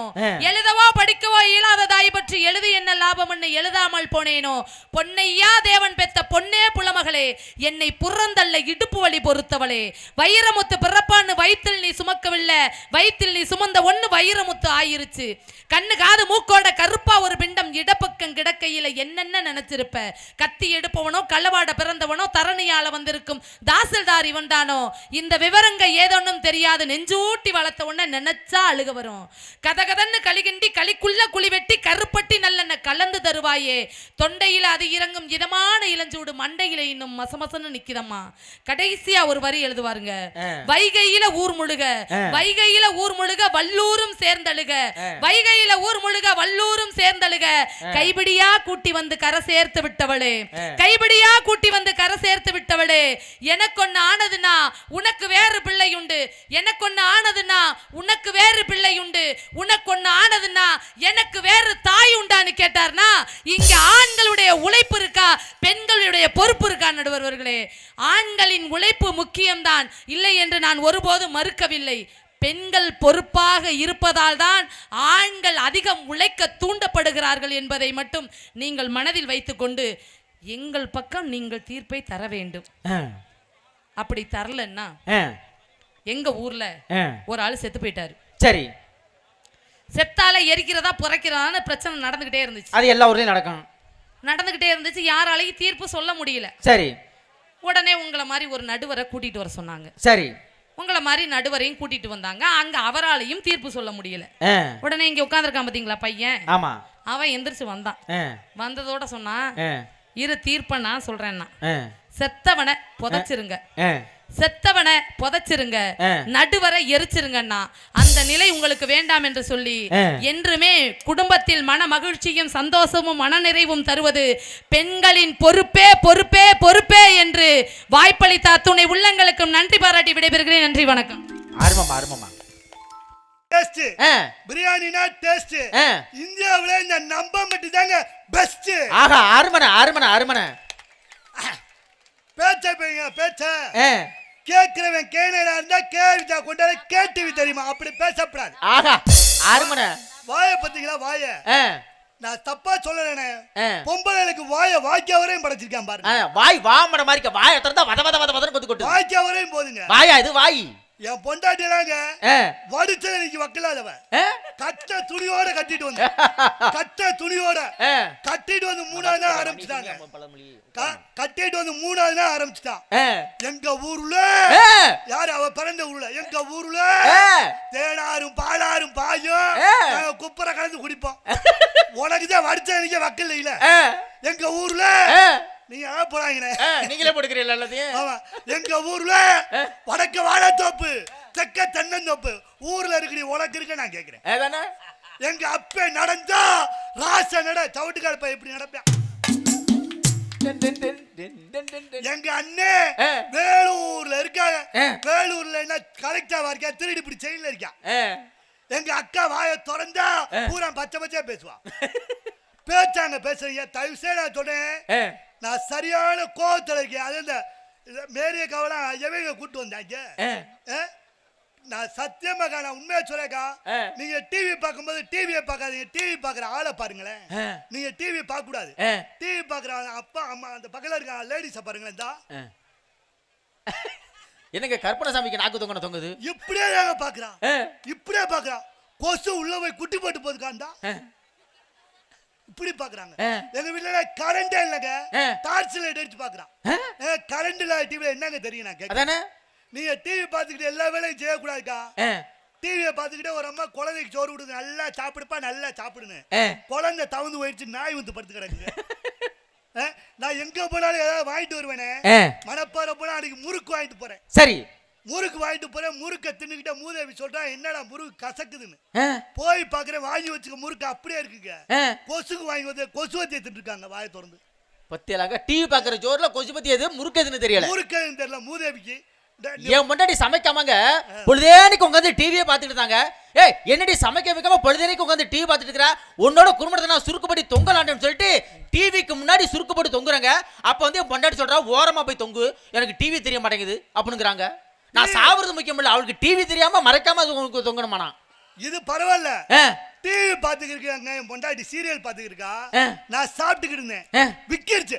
எழுதவோ படிக்கவோ இயலாததாய் பற்றி எழுது என்ன லாபம்னு எழுதாமல் போனேனோ பொன்னையா தேவன் பெத்த பொன்னே புலமகளே என்னை புறந்தல்ல இடுப்பு வழி பொறுத்தவளே வைரமுத்து பிறப்பான்னு வயிற்றில் நீ சுமக்கவில்லை வயிற்றில் நீ சுமந்த ஒன்று வைரமுத்து ஆயிருச்சு கண்ணு காது மூக்கோட கருப்பா ஒரு பிண்டம் இடப்பக்கம் கிடக்கையில் என்னென்ன நினைச்சிருப்ப கத்தி எடுப்பவனோ களவாட பிறந்தவனோ தரணியால வந்திருக்கும் தாசில்தார் இவன் இந்த விவரங்க ஏதொன்னும் தெரியாது நெஞ்சூட்டி வளர்த்த உடனே நினைச்சா அழுக வரும் கத கதன்னு களிகிண்டி களிக்குள்ள குழி வெட்டி கருப்பட்டி நல்லெண்ண கலந்து தருவாயே தொண்டையில அது இறங்கும் இதமான இளஞ்சூடு மண்டையில இன்னும் மசமசன்னு நிக்கிறம்மா கடைசியா ஒரு வரி எழுதுவாருங்க வைகையில ஊர் முழுக வைகையில ஊர் முழுக முழுக வல்லூரும் சேர்ந்தழுக வைகையில ஊர் முழுக வல்லூரும் சேர்ந்தழுக கைபிடியா கூட்டி வந்து கரை சேர்த்து விட்டவளே கைபிடியா கூட்டி வந்து கரை சேர்த்து விட்டவளே எனக்கு ஒன்னு ஆனதுன்னா உனக்கு வேறு பிள்ளை உண்டு எனக்கு ஒன்னு ஆனதுன்னா உனக்கு வேறு பிள்ளை உண்டு உனக்கு ஒன்னு ஆனதுன்னா எனக்கு வேறு தாய் உண்டான்னு கேட்டார்னா இங்க ஆண்களுடைய உழைப்பு இருக்கா பெண்களுடைய பொறுப்பு இருக்கா நடுவர்களே ஆண்களின் உழைப்பு முக்கியம்தான் இல்லை என்று நான் ஒருபோதும் மறுக்கவில்லை பெண்கள் பொறுப்பாக இருப்பதால் தான் ஆண்கள் அதிகம் உழைக்க தூண்டப்படுகிறார்கள் என்பதை மட்டும் நீங்கள் மனதில் வைத்துக்கொண்டு எங்கள் பக்கம் நீங்கள் தீர்ப்பை தர வேண்டும் அப்படி தரலன்னா எங்க ஊர்ல ஒரு ஆள் செத்து போயிட்டாரு சரி செத்தால எரிக்கிறதா புறக்கிறதான பிரச்சனை நடந்துகிட்டே இருந்துச்சு அது எல்லா ஊர்லயும் நடக்கும் நடந்துகிட்டே இருந்துச்சு யாராலையும் தீர்ப்பு சொல்ல முடியல சரி உடனே உங்களை மாதிரி ஒரு நடுவரை கூட்டிட்டு வர சொன்னாங்க சரி உங்களை மாதிரி நடுவரையும் கூட்டிட்டு வந்தாங்க அங்க அவராலையும் தீர்ப்பு சொல்ல முடியல உடனே இங்க உட்காந்துருக்கான் பாத்தீங்களா பையன் ஆமா அவன் எந்திரிச்சு வந்தான் வந்ததோட சொன்னா இரு தீர்ப்ப நான் சொல்றேன்னா செத்தவனை புதைச்சிருங்க செத்தவனை புதைச்சிருங்க நடுவரை எரிச்சிருங்கன்னா அந்த நிலை உங்களுக்கு வேண்டாம் என்று சொல்லி என்றுமே குடும்பத்தில் மன மகிழ்ச்சியும் சந்தோஷமும் மனநிறைவும் தருவது பெண்களின் பொறுப்பே பொறுப்பே பொறுப்பே என்று வாய்ப்பளித்தா துணை உள்ளங்களுக்கும் நன்றி பாராட்டி விடைபெறுகிறேன் நன்றி வணக்கம் ஆர்வமா ஆர்வமா டேஸ்ட் பிரியாணினா டேஸ்ட் இந்தியாவில இந்த நம்ப மட்டும் தாங்க பெஸ்ட் ஆஹா ஆறுமண ஆறுமண ஆறுமண பேச்ச பேங்க கேக்குறவன் கேனடா இருந்தா கேவிதா கொண்டாட கேட்டுவி தெரியுமா அப்படி பேசப்படாது ஆகா ஆறுமண வாய பத்திங்களா வாய நான் தப்பா சொல்லறேனே பொம்பளைகளுக்கு வாய வாக்கியவரையும் படைச்சிருக்கேன் பாருங்க வாய் வாமட மாதிரி வாய திறந்தா வத வத வத வதன்னு கொத்து கொட்டு வாக்கியவரையும் போதுங்க வாயா இது வாய் என் பொண்டாட்டியலாங்க வடிச்ச எனக்கு வக்கலாதவ கட்ட துணியோட கட்டிட்டு வந்து கட்ட துணியோட கட்டிட்டு வந்து மூணாவது நாள் ஆரம்பிச்சுட்டாங்க கட்டிட்டு வந்து மூணாவது நாள் ஆரம்பிச்சுட்டான் எங்க ஊர்ல யாரு அவ பிறந்த ஊர்ல எங்க ஊர்ல தேனாரும் பாலாரும் பாயும் குப்பரை கலந்து குடிப்போம் உனக்குதான் வடிச்ச எனக்கு வக்கல இல்ல எங்க ஊர்ல நீங்க போறாங்க நீங்களே போட்டுக்கிறீங்க எல்லாத்தையும் ஆமா எங்க ஊர்ல வடக்க வாழைத்தோப்பு தெக்க தென்னந்தோப்பு ஊர்ல இருக்கிற உனக்கு இருக்க நான் கேக்குறேன் ஏதானே எங்க அப்பே நடந்தா ராச நட தவிட்டுக்கார பையன் இப்படி நடப்பேன் எங்க அண்ணே வேலூர்ல இருக்காங்க வேலூர்ல என்ன கலெக்டரா இருக்கா திருடி இப்படி செயல இருக்கா எங்க அக்கா வாய திறந்தா பூரா பச்சை பச்சையா பேசுவா பேச்சாங்க பேசுறீங்க தயவு செய்ய நான் நான் சரியான கோவத்தில் இருக்கேன் அது இந்த மேரிய கவலை எவைங்க கூட்டு வந்தாங்க நான் சத்தியமாக்கா நான் உண்மையா சொல்லக்கா நீங்க டிவி பார்க்கும்போது டிவியை பார்க்காதீங்க டிவி பார்க்குற ஆளை பாருங்களேன் நீங்க டிவி பார்க்க கூடாது டிவி பார்க்குற அப்பா அம்மா அந்த பக்கத்தில் இருக்க லேடிஸை பாருங்களேன் தான் எனக்கு கற்பனை சாமிக்கு நாக்கு தொங்கன தொங்குது இப்படியே பாக்குறான் இப்படியே பாக்குறான் கொசு உள்ள போய் குட்டி போட்டு போதுக்காண்டா இப்படி பாக்குறாங்க எங்க வீட்டுல கரண்டே இல்லங்க டார்ச் லைட் எடுத்து பாக்குறான் இல்ல டிவி என்னங்க தெரியும் நான் கேக்குறேன் நீங்க டிவி பாத்துக்கிட்டு எல்லா வேலையும் செய்யக்கூடாதுக்கா டிவியை பார்த்துக்கிட்டே ஒரு அம்மா குழந்தைக்கு சோறு விடுது நல்லா சாப்பிடுப்பா நல்லா சாப்பிடுன்னு குழந்தை தவந்து போயிடுச்சு நாய் வந்து படுத்து கிடக்குது நான் எங்க போனாலும் ஏதாவது வாங்கிட்டு வருவேனே மணப்பாறை போனா அன்னைக்கு முறுக்கு வாங்கிட்டு போறேன் சரி முறுக்கு வாங்கிட்டு போறேன் முறுக்க தின்னுகிட்ட மூதேவி சொல்றான் என்னடா முறுக்கு கசக்குதுன்னு போய் பாக்குறேன் வாங்கி வச்சுக்க முறுக்கு அப்படியே இருக்குங்க கொசுக்கு வாங்கி வந்து கொசு வத்தி தின்னுருக்காங்க வாயை திறந்து பத்தியலாங்க டிவி பாக்குற ஜோர்ல கொசு பத்தி எது முறுக்கு எதுன்னு தெரியல முறுக்கு தெரியல மூதேவிக்கு என் முன்னாடி சமைக்காமங்க பொழுதேனைக்கு உட்காந்து டிவியை பார்த்துட்டு இருந்தாங்க ஏய் என்னடி சமைக்க வைக்காம பொழுதேனைக்கு உட்காந்து டிவி பார்த்துட்டு இருக்கிற உன்னோட குடும்பத்தை நான் சுருக்குப்படி தொங்கலாண்டேன்னு சொல்லிட்டு டிவிக்கு முன்னாடி சுருக்குப்படி தொங்குறாங்க அப்போ வந்து என் பொண்டாடி சொல்கிறா ஓரமாக போய் தொங்கு எனக்கு டிவி தெரிய மாட்டேங்குது அப்படிங்கிறாங்க நான் சாவுறது முக்கியம் இல்ல அவளுக்கு டிவி தெரியாம மறைக்காம உங்களுக்கு தொங்கணுமா இது பரவாயில்ல டிவி பாத்துக்கிருக்காங்க பொண்டாட்டி சீரியல் பாத்துக்கிருக்கா நான் சாப்பிட்டுக்கிட்டு இருந்தேன் விக்கிருச்சு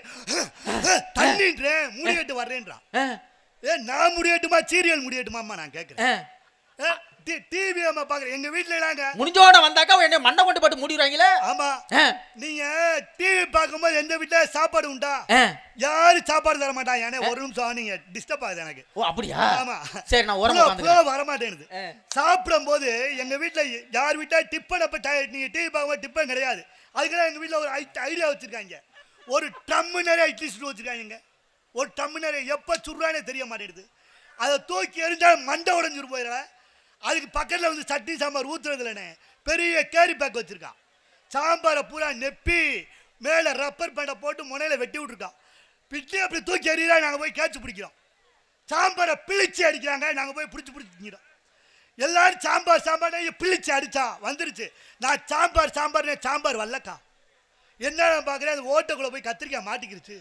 தண்ணின்றேன் முடியட்டு வர்றேன்றா ஏ நான் முடியட்டுமா சீரியல் முடியட்டுமாமா நான் கேட்குறேன் டிவி அம்மா பாக்குறேன் எங்க வீட்ல இல்லாங்க முடிஞ்சோட வந்தாக்கா என்ன மண்ணை கொண்டு போட்டு மூடிடுவாங்களே ஆமா நீங்க டிவி பாக்கும்போது எந்த வீட்ல சாப்பாடு உண்டா யாரும் சாப்பாடு தர மாட்டாங்க ஏன்னா ஒரு நிமிஷம் நீங்க டிஸ்டர்ப் ஆகுது எனக்கு ஓ அப்படியா ஆமா சரி நான் ஓரமா வர மாட்டேங்குது சாப்பிடும்போது எங்க வீட்ல யார் வீட்டா டிப்பன் அப்ப நீங்க டிவி பாக்கும்போது டிப்பன் கிடையாது அதுக்கெல்லாம் எங்க வீட்ல ஒரு ஐடியா வச்சிருக்காங்க ஒரு ட்ரம் நிறைய இட்லி சுட்டு வச்சிருக்காங்க ஒரு ட்ரம் நிறைய எப்ப சுடுறானே தெரிய மாட்டேங்குது அதை தூக்கி எறிஞ்சால் மண்டை உடஞ்சிரு போயிடுறேன் அதுக்கு பக்கத்தில் வந்து சட்னி சாம்பார் ஊற்றுறதுலண்ணே பெரிய கேரி பேக் வச்சுருக்கான் சாம்பாரை பூரா நெப்பி மேலே ரப்பர் பேண்டை போட்டு முனையில் வெட்டி விட்ருக்கான் பிட்டி அப்படி தூக்கி எறிகிறா நாங்கள் போய் கேட்சு பிடிக்கிறோம் சாம்பாரை பிழிச்சு அடிக்கிறாங்க நாங்கள் போய் பிடிச்சி பிடிச்சிக்கிறோம் எல்லாரும் சாம்பார் சாம்பார்னே பிழிச்சு அடித்தா வந்துருச்சு நான் சாம்பார் சாம்பார்னே சாம்பார் வரலக்கா என்ன பார்க்குறேன் அது ஓட்டக்குள்ளே போய் கத்திரிக்காய் மாட்டிக்கிருச்சு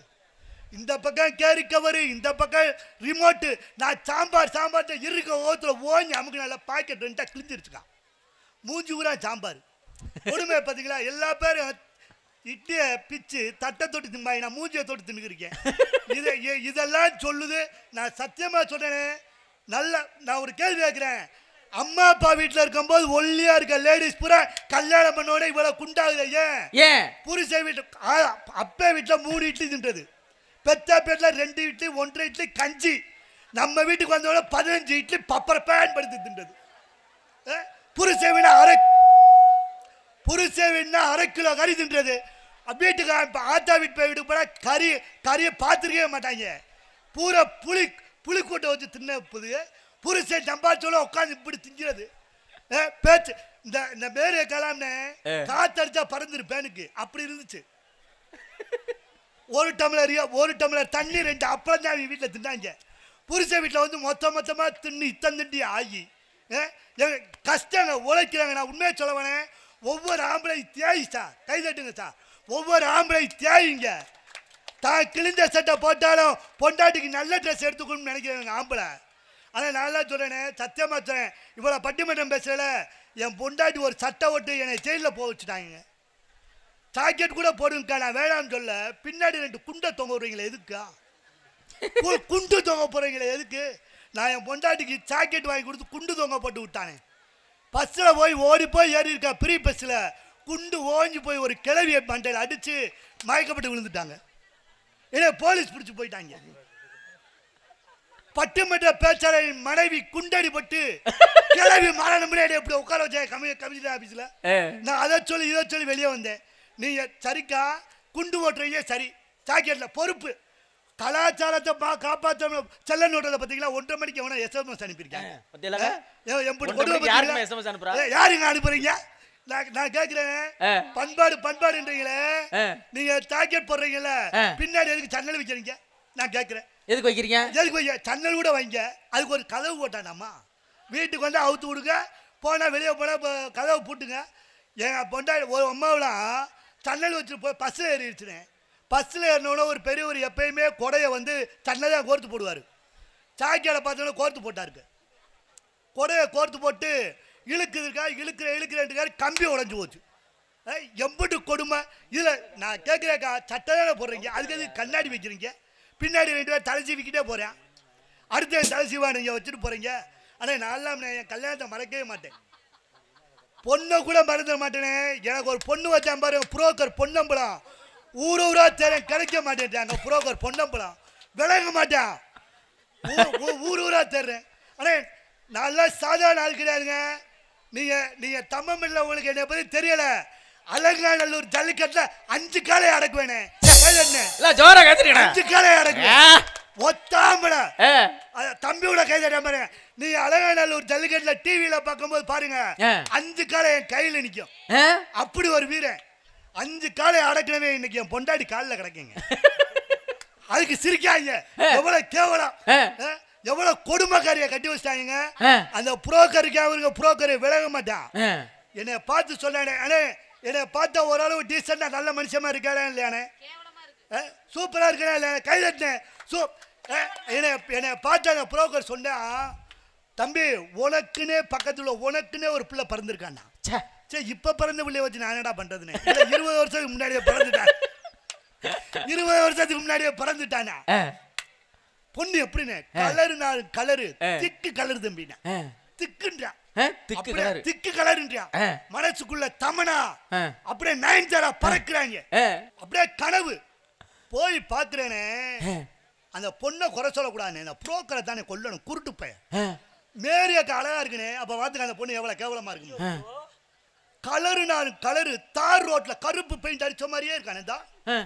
இந்த பக்கம் கேரி கவரு இந்த பக்கம் ரிமோட்டு நான் சாம்பார் தான் இருக்க ஓத்துல ஓஞ்சி அமுக்கு நல்லா பாக்கெட் ரெண்டா கிழிஞ்சிருச்சுக்கா மூஞ்சி ஊரா சாம்பார் ஒன்றுமே பார்த்தீங்களா எல்லா பேரும் இட்லியை பிச்சு தட்டை தொட்டு திம்பாய் நான் மூஞ்சியை தொட்டு தின்னுக்கிறேன் இதை இதெல்லாம் சொல்லுது நான் சத்தியமாக சொல்கிறேன் நல்ல நான் ஒரு கேள்வி கேட்குறேன் அம்மா அப்பா வீட்டுல இருக்கும்போது ஒல்லியா இருக்க லேடிஸ் பூரா கல்யாணம் பண்ணோட இவ்வளவு குண்டாகுது ஏன் ஏன் புருஷ வீட்டு அப்பா வீட்டுல மூணு இட்லி தின்றது பேட்டில் ரெண்டு இட்லி ஒன்றரை இட்லி கஞ்சி நம்ம வீட்டுக்கு வந்தவங்க பதினஞ்சு இட்லி பப்பரை பயன்படுத்தி தின்றது புருஷேவினா அரை புருஷேவின்னா அரை கிலோ கறி தின்றது வீட்டுக்கு ஆத்தா வீட்டு வீட்டுக்கு போனால் கறி கறியை பார்த்துருக்கவே மாட்டாங்க பூரா புளி புளி கூட்டை வச்சு தின்ன போகுது புருஷன் சம்பாதிச்சோட உட்காந்து இப்படி திஞ்சுறது பேச்சு இந்த இந்த பேரு கலாம்னு காத்தடிச்சா பறந்துரு பேனுக்கு அப்படி இருந்துச்சு ஒரு டம்ளர் ஒரு டம்ளர் தண்ணி ரெண்டு அப்புறம் தான் வீட்டில் தின்னாங்க புருஷ வீட்டில் வந்து மொத்த மொத்தமாக தின்னு இத்தன் திண்டி ஆகி கஷ்டங்க உழைக்கிறாங்க நான் உண்மையை சொல்லவேனே ஒவ்வொரு ஆம்பளை தேய் சார் கை தட்டுங்க சார் ஒவ்வொரு ஆம்பளை தேயுங்க தான் கிழிந்த சட்டை போட்டாலும் பொண்டாட்டிக்கு நல்ல ட்ரெஸ் எடுத்துக்கணும்னு நினைக்கிறேன் ஆம்பளை ஆனால் நல்லா சொல்கிறேனே சத்தியமாக சொல்கிறேன் இவ்வளோ பட்டிமன்றம் பேசல என் பொண்டாட்டி ஒரு சட்டை ஓட்டு என்னை ஜெயிலில் போக வச்சுட்டாங்க சாக்கெட் கூட போடுங்க நான் வேணாம்னு சொல்ல பின்னாடி ரெண்டு குண்டை தொங்க விடுறீங்களே எதுக்கா குண்டு தொங்க போகிறீங்களே எதுக்கு நான் என் பொண்டாட்டிக்கு சாக்கெட் வாங்கி கொடுத்து குண்டு தொங்க போட்டு விட்டானே பஸ்ஸில் போய் ஓடி போய் ஏறி இருக்கா ஃப்ரீ பஸ்ஸில் குண்டு ஓஞ்சி போய் ஒரு கிளவியை மண்டையில் அடித்து மயக்கப்பட்டு விழுந்துட்டாங்க ஏன்னா போலீஸ் பிடிச்சி போயிட்டாங்க பட்டுமன்ற பேச்சாளரின் மனைவி குண்டடிப்பட்டு கிளவி மரணம் எப்படி உட்கார வச்சேன் கமிஷன் ஆஃபீஸில் நான் அதை சொல்லி இதை சொல்லி வெளியே வந்தேன் நீங்கள் சரிக்கா குண்டு ஓட்டுறீங்க சரி ஜாக்கெட்டில் பொறுப்பு கலாச்சாரத்தை பா காப்பாற்ற செல்லன் ஓட்டுறத பார்த்தீங்களா ஒன்றரை மணிக்கு அவனை எஸ்எம்எஸ் அனுப்பியிருக்கேன் யாருங்க அனுப்புறீங்க நான் கேக்குறேன் பண்பாடு பண்பாடுன்றீங்களே நீங்க ஜாக்கெட் போடுறீங்களே பின்னாடி எதுக்கு சன்னல் வைக்கிறீங்க நான் கேக்குறேன் எதுக்கு வைக்கிறீங்க எதுக்கு வைக்க சன்னல் கூட வைங்க அதுக்கு ஒரு கதவு போட்டானாமா வீட்டுக்கு வந்து அவுத்து விடுங்க போனால் வெளியே போனால் கதவை போட்டுங்க என் பொண்டாடி ஒரு அம்மாவெலாம் தன்னல் வச்சுட்டு போய் பஸ்ஸில் ஏறிடுச்சுனேன் பஸ்ஸில் ஏறினோடனே ஒரு பெரியவர் எப்பயுமே கொடையை வந்து தன்னை கோர்த்து போடுவார் சாக்கியால் பார்த்தோன்னா கோர்த்து போட்டாருக்கு கொடையை கோர்த்து போட்டு இழுக்குதுக்கா இழுக்கிற இழுக்கிறேன்ட்டுக்காரு கம்பி உடஞ்சி போச்சு எம்பிட்டு கொடுமை இதில் நான் கேட்குறேக்கா சட்டை தானே போடுறீங்க அதுக்கு அது கண்ணாடி வைக்கிறீங்க பின்னாடி ரெண்டு பேர் தலை சீவிக்கிட்டே போகிறேன் அடுத்த தலை சீவா நீங்கள் வச்சுட்டு போகிறீங்க ஆனால் நான் நான் என் கல்யாணத்தை மறக்கவே மாட்டேன் பொண்ணை கூட மறந்துட மாட்டேனே எனக்கு ஒரு பொண்ணு வச்சான் பாரு புரோக்கர் பொன்னம்பளம் ஊர் ஊரா தேரேன் கிடைக்க மாட்டேன்ட்டாங்க புரோக்கர் பொன்னம்பளம் விளங்க மாட்டேன் ஊர் ஊரா தேர்றேன் அண்ணே நல்லா சாதாரண ஆள் கிடையாதுங்க நீங்கள் நீங்கள் தமிழ்ல உங்களுக்கு என்னை பற்றி தெரியலை அலங்காநல்லூர் ஜல்லிக்கட்டில் அஞ்சு காலை அடக்குவேனே ஜோரா அஞ்சு காலை அடக்குவேன் ஒத்தாம்பட தம்பியோட கை தட்ட பாருங்க நீ அலங்காநல்லூர் ஜல்லிக்கட்டுல டிவியில பார்க்கும்போது பாருங்க அஞ்சு காலை என் கையில நிக்கும் அப்படி ஒரு வீரன் அஞ்சு காலை அடக்கணுமே இன்னைக்கு என் பொண்டாடி காலில் கிடக்குங்க அதுக்கு சிரிக்காங்க எவ்வளவு கேவலம் எவ்வளவு கொடுமைக்காரிய கட்டி வச்சிட்டாங்க அந்த புரோக்கருக்கு அவருக்கு புரோக்கர் விலக மாட்டான் என்னை பார்த்து சொன்னானே அண்ணே என்னை பார்த்தா ஓரளவு டீசெண்டா நல்ல மனுஷமா இருக்காளே இல்லையானே சூப்பரா இருக்கா இல்லையா கை தட்டினேன் சூப் என்னை என்னை பார்த்து அந்த புரோக்கர் சொன்னா தம்பி உனக்குன்னே பக்கத்தில் உனக்குன்னே ஒரு பிள்ளை பிறந்திருக்காண்ணா சே சே இப்போ பிறந்த பிள்ளைய வச்சு நான் என்னடா பண்ணுறதுன்னு இருபது வருஷத்துக்கு முன்னாடியே பிறந்துட்டான் இருபது வருஷத்துக்கு முன்னாடியே பிறந்துட்டானா பொண்ணு எப்படின்னு கலரு நான் கலரு திக்கு கலரு தம்பினா திக்குன்றா திக்கு கலர் திக்கு கலர்ன்றா மனசுக்குள்ள தமனா அப்படியே நயன்தாரா பறக்குறாங்க அப்படியே கனவு போய் பாக்குறேனே அந்த பொண்ணை குறை சொல்லக்கூடாது அந்த புரோக்கரை தானே கொல்லணும் குருட்டு மேரி மேரியக்கு அழகா இருக்குனே அப்ப பாத்துக்க அந்த பொண்ணு எவ்வளவு கேவலமா இருக்கு கலரு நான் கலரு தார் ரோட்ல கருப்பு பெயிண்ட் அடிச்ச மாதிரியே இருக்கான்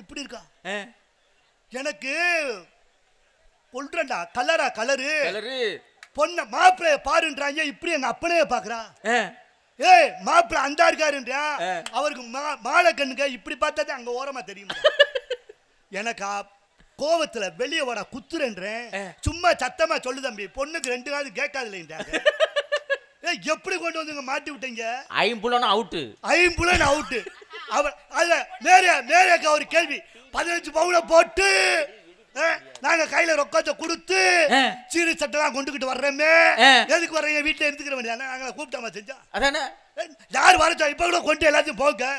இப்படி இருக்கா எனக்கு கொல்றேன்டா கலரா கலரு பொண்ண பொண்ணை மாப்பிள்ளைய பாருன்றாங்க இப்படி எங்க அப்பனைய பாக்குறா ஏய் மாப்பிள்ளை அந்தா இருக்காருன்றா அவருக்கு மாலை கண்ணுக்க இப்படி பார்த்தா அங்க ஓரமா தெரியும் எனக்கா கோவத்துல வெளியே வர குத்துறேன்றேன் சும்மா சத்தமா சொல்லு தம்பி பொண்ணுக்கு ரெண்டு காது கேட்காது இல்லைன்றாங்க எப்படி கொண்டு வந்து மாட்டி விட்டீங்க ஐம்புலன் அவுட்டு ஐம்புலன் அவுட்டு அவர் அத மேரிய மேரியக்கா ஒரு கேள்வி பதினஞ்சு பவுல போட்டு நாங்க கையில ரொக்கத்தை கொடுத்து சீரு சட்டெல்லாம் கொண்டுகிட்டு வர்றோமே எதுக்கு வர்றீங்க வீட்டுல இருந்துக்கிற வேண்டிய நாங்கள கூப்பிட்டோமா செஞ்சா அதானே யார் வரச்சா இப்ப கூட கொண்டு எல்லாத்தையும் போக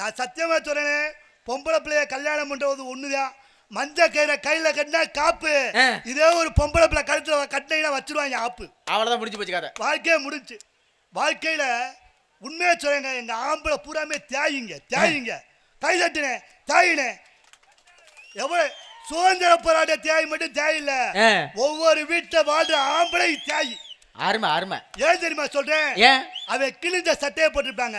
நான் சத்தியமா சொல்றேன் பொம்பளை பிள்ளைய கல்யாணம் பண்றது ஒண்ணுதான் மஞ்ச கயிற கையில கட்டினா காப்பு இதே ஒரு பொம்பளை பிள்ளை கழுத்துல கட்டினா வச்சிருவாங்க ஆப்பு அவ்வளவுதான் முடிஞ்சு போச்சு கதை வாழ்க்கையே முடிஞ்சு வாழ்க்கையில உண்மையா சொல்லுங்க எங்க ஆம்பளை பூராமே தியாயிங்க தியாயிங்க கை தட்டுனே தாயினே எவ்வளவு சுதந்திர போராட்ட தேய் மட்டும் தேயில்ல ஒவ்வொரு வீட்டில் வாழ்ற ஆம்பளை தேய் அருமை அருமை ஏன் தெரியுமா சொல்றேன் ஏன் அவன் கிழிஞ்ச சட்டையை போட்டிருப்பாங்க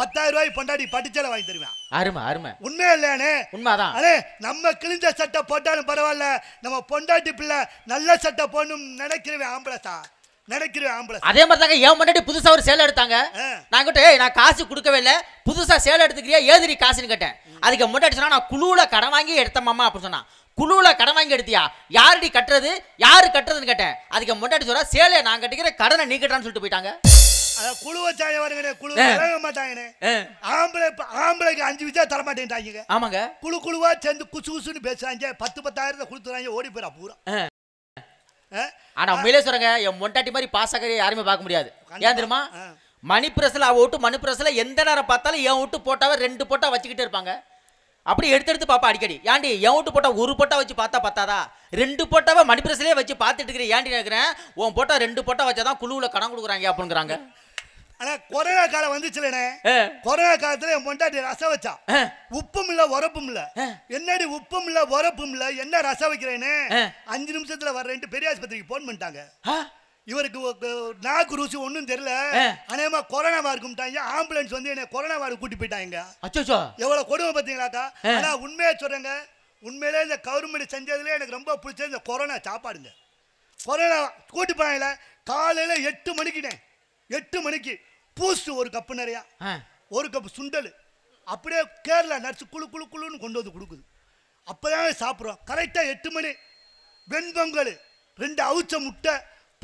பத்தாயிரம் ரூபாய் பொண்டாடி பட்டுச்சல வாங்கி தருவேன் அருமை அருமை உண்மையா இல்லையானே உண்மைதான் அடே நம்ம கிழிஞ்ச சட்டை போட்டாலும் பரவாயில்ல நம்ம பொண்டாட்டி பிள்ளை நல்ல சட்டை போடணும் நினைக்கிறவன் ஆம்பளை தான் அதே மாதிரி தாங்க ஏன் முன்னாடி புதுசாக ஒரு சேலை எடுத்தாங்க நான் கிட்ட நான் காசு கொடுக்கவே இல்லை புதுசாக சேலை எடுத்துக்கிறியா ஏதிரி காசுன்னு கேட்டேன் அதுக்கு முன்னாடி சொன்னால் நான் குழுவில் கடன் வாங்கி எடுத்தமாமா அப்படின்னு சொன்னான் குழுவில் கடன் வாங்கி எடுத்தியா யாரடி கட்டுறது யார் கட்டுறதுன்னு கேட்டேன் அதுக்கு முன்னாடி சொல்ல சேலையை நான் கட்டிக்கிறேன் கடனை நீ கட்டுறான்னு சொல்லிட்டு போயிட்டாங்க மணிப்பிரசல வருங்க மணிப்பிரசல ஆம்பளை ஆம்பளைக்கு அஞ்சு விஷயம் தர ஆமாங்க குழு சேர்ந்து குசு குசுன்னு பத்து ஓடி பூரா என் மொண்டாட்டி மாதிரி யாருமே பார்க்க முடியாது ஏன் தெரியுமா விட்டு எந்த நேரம் பார்த்தாலும் என் விட்டு போட்டாவே ரெண்டு போட்டா வச்சுக்கிட்டே இருப்பாங்க அப்படி எடுத்து எடுத்து பாப்பா அடிக்கடி ஏன்டி என் வீட்டு போட்டா ஒரு போட்டா வச்சு பார்த்தா பத்தாதா ரெண்டு போட்டாவை மணிப்பிரசிலே வச்சு பார்த்துட்டு இருக்கிறேன் ஏன்டி நினைக்கிறேன் உன் போட்டா ரெண்டு போட்டா வச்சாதான் குழுவில் கடன் கொடுக்குறாங்க அப்படிங்கிறாங்க ஆனால் கொரோனா காலம் வந்துச்சுலண்ணே கொரோனா காலத்தில் என் பொண்டாட்டி ரசம் வச்சா உப்பும் இல்ல உரப்பும் இல்லை என்னடி உப்பும் இல்ல உரப்பும் இல்லை என்ன ரசம் வைக்கிறேன்னு அஞ்சு நிமிஷத்தில் வர்றேன்ட்டு பெரிய ஆஸ்பத்திரிக்கு போன் பண்ணிட்டாங்க இவருக்கு நாக்கு ருசி ஒன்றும் தெரியல அநேகமா கொரோனா இருக்கும்ட்டாங்க ஆம்புலன்ஸ் வந்து என்ன கொரோனாவாரு கூட்டி போயிட்டாங்க அச்சோ எவ்வளவு கொடுமை பார்த்தீங்களாக்கா ஆனா உண்மையா சொல்றேங்க உண்மையிலே இந்த கவர்மெண்ட் செஞ்சதுல எனக்கு ரொம்ப பிடிச்சது இந்த கொரோனா சாப்பாடுங்க கொரோனா கூட்டி போனாங்களே காலையில எட்டு மணிக்குனேன் எட்டு மணிக்கு பூஸ்ட் ஒரு கப்பு நிறையா ஒரு கப்பு சுண்டல் அப்படியே கேரளா நர்ஸு குழு குழு குழுன்னு கொண்டு வந்து கொடுக்குது அப்போதான் சாப்பிட்றோம் கரெக்டாக எட்டு மணி வெண்பொங்கல் ரெண்டு அவுச்ச முட்டை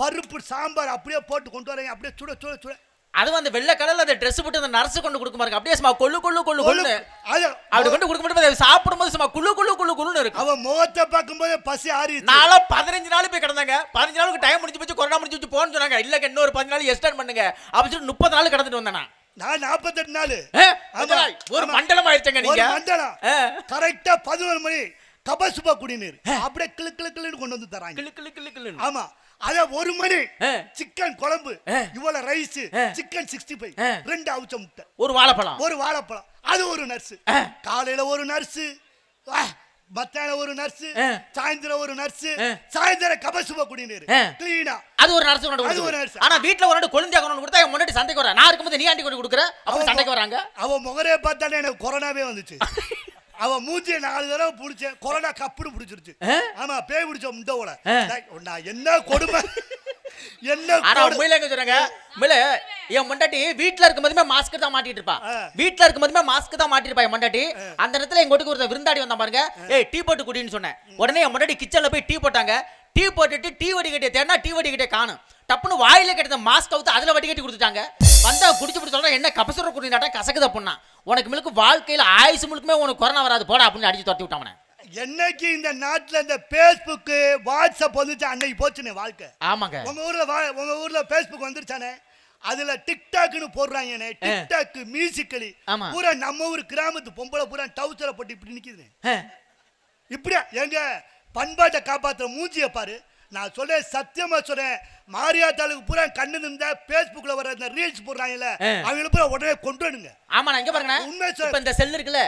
பருப்பு சாம்பார் அப்படியே போட்டு கொண்டு வரேன் அப்படியே சுட சுட சுட அதுவும் அந்த வெள்ளை கலர்ல அந்த ட்ரெஸ் போட்டு அந்த நர்ஸ் கொண்டு கொடுக்க பாருங்க அப்படியே சும்மா கொள்ளு கொள்ளு கொள்ளு கொள்ளு அப்படி கொண்டு கொடுக்க சாப்பிடும் சாப்பிடும்போது சும்மா குள்ளு குள்ளு குள்ளு குழுன்னு இருக்கு அவன் முகத்தை போது பசி ஆறி நாளா பதினஞ்சு நாள் போய் கிடந்தாங்க பதினஞ்சு நாளுக்கு டைம் முடிஞ்சு போச்சு கொரோனா முடிஞ்சு போச்சு போன்னு சொன்னாங்க இல்ல இன்னொரு பதினஞ்சு நாள் எக்ஸ்டெண்ட் பண்ணுங்க அப்படின்னு சொல்லி முப்பது நாள் கடந்துட்டு வந்தேன் நான் நாற்பத்தெட்டு நாள் ஒரு மண்டலம் ஆயிடுச்சங்க நீங்க மண்டலம் கரெக்டா பதினொரு மணி கபசுபா குடிநீர் அப்படியே கிளு கிளு கிளுன்னு கொண்டு வந்து தராங்க கிளு கிளு கிளு கிளு ஆமா அத ஒரு மணி சிக்கன் குழம்பு இவ்வளவு ரைஸ் சிக்கன் சிக்ஸ்டி ஃபைவ் ரெண்டு அவிச்ச முட்டை ஒரு வாழைப்பழம் ஒரு வாழைப்பழம் அது ஒரு நர்ஸ் காலையில ஒரு நர்ஸ் மத்தியான ஒரு நர்ஸ் சாயந்தரம் ஒரு நர்ஸ் சாயந்தரம் கபசுப குடிநீர் கிளீனா அது ஒரு நர்ஸ் அது ஒரு நர்ஸ் ஆனா வீட்ல ஒரு குழந்தை கொண்டு கொடுத்தா முன்னாடி சந்தைக்கு வரா நான் இருக்கும்போது நீ ஆண்டி கொண்டு கொடுக்குற அப்ப சண்டைக்கு வராங்க அவன் முகரே பார்த்தாலே எனக்கு கொரோனாவே வந்துச்சு அவ மூஞ்சிய நாலு தடவை புடிச்சேன் கொரோனா கப்புனு புடிச்சிருச்சு ஆமா பேய் பிடிச்ச முண்டோட நான் என்ன கொடுமை என்ன உண்மையில சொல்றாங்க உண்மையில என் மொண்டாட்டி வீட்டுல இருக்கும் போதுமே மாஸ்க் தான் மாட்டிட்டு இருப்பா வீட்டுல இருக்கும் போதுமே மாஸ்க் தான் மாட்டிட்டு இருப்பா என் மொண்டாட்டி அந்த இடத்துல எங்க ஒருத்தர் விருந்தாடி வந்தா பாருங்க ஏய் டீ போட்டு குடின்னு சொன்னேன் உடனே என் மொண்டாட்டி கிச்சன்ல போய் டீ போட்டாங்க டீ போட்டுட்டு டீ வடிகட்டை தேடினா டீ வடிகட்டை காணும் டப்புன்னு வாயில கிடைத்த மாஸ்க் அவுத்து அதில் வடிகட்டி கொடுத்துட்டாங்க வந்தால் குடிச்சு பிடிச்ச சொல்கிறேன் என்ன கபசுர குடிந்தாட்டா கசக்குது அப்படின்னா உனக்கு முழுக்க வாழ்க்கையில் ஆயுஸ் முழுக்குமே உனக்கு கொரோனா வராது போட அப்படின்னு அடிச்சு துரத்தி விட்டான் என்னைக்கு இந்த நாட்டில் இந்த ஃபேஸ்புக்கு வாட்ஸ்அப் வந்துச்சு அன்னைக்கு போச்சுனே வாழ்க்கை ஆமாங்க உங்கள் ஊரில் வா உங்கள் ஊரில் ஃபேஸ்புக் வந்துருச்சானே அதுல டிக்டாக்னு போடுறாங்கண்ணே டிக்டாக் மியூசிக்கலி பூரா நம்ம ஊர் கிராமத்து பொம்பளை பூரா டவுச்சரை போட்டு இப்படி நிக்குது இப்படியா எங்க பண்பாட்டை காப்பாற்ற மூஞ்சியை பாரு நான் சொல்ல சத்தியமா சொல்றேன் மாரியாத்தாளுக்கு பூரா கண்ணு நின்றா பேஸ்புக்ல வர இந்த ரீல்ஸ் போடுறாங்கல்ல அவங்கள பூரா உடனே கொண்டு வருங்க ஆமா நான் இங்க பாருங்க உண்மை இப்ப இந்த செல் இருக்குல்ல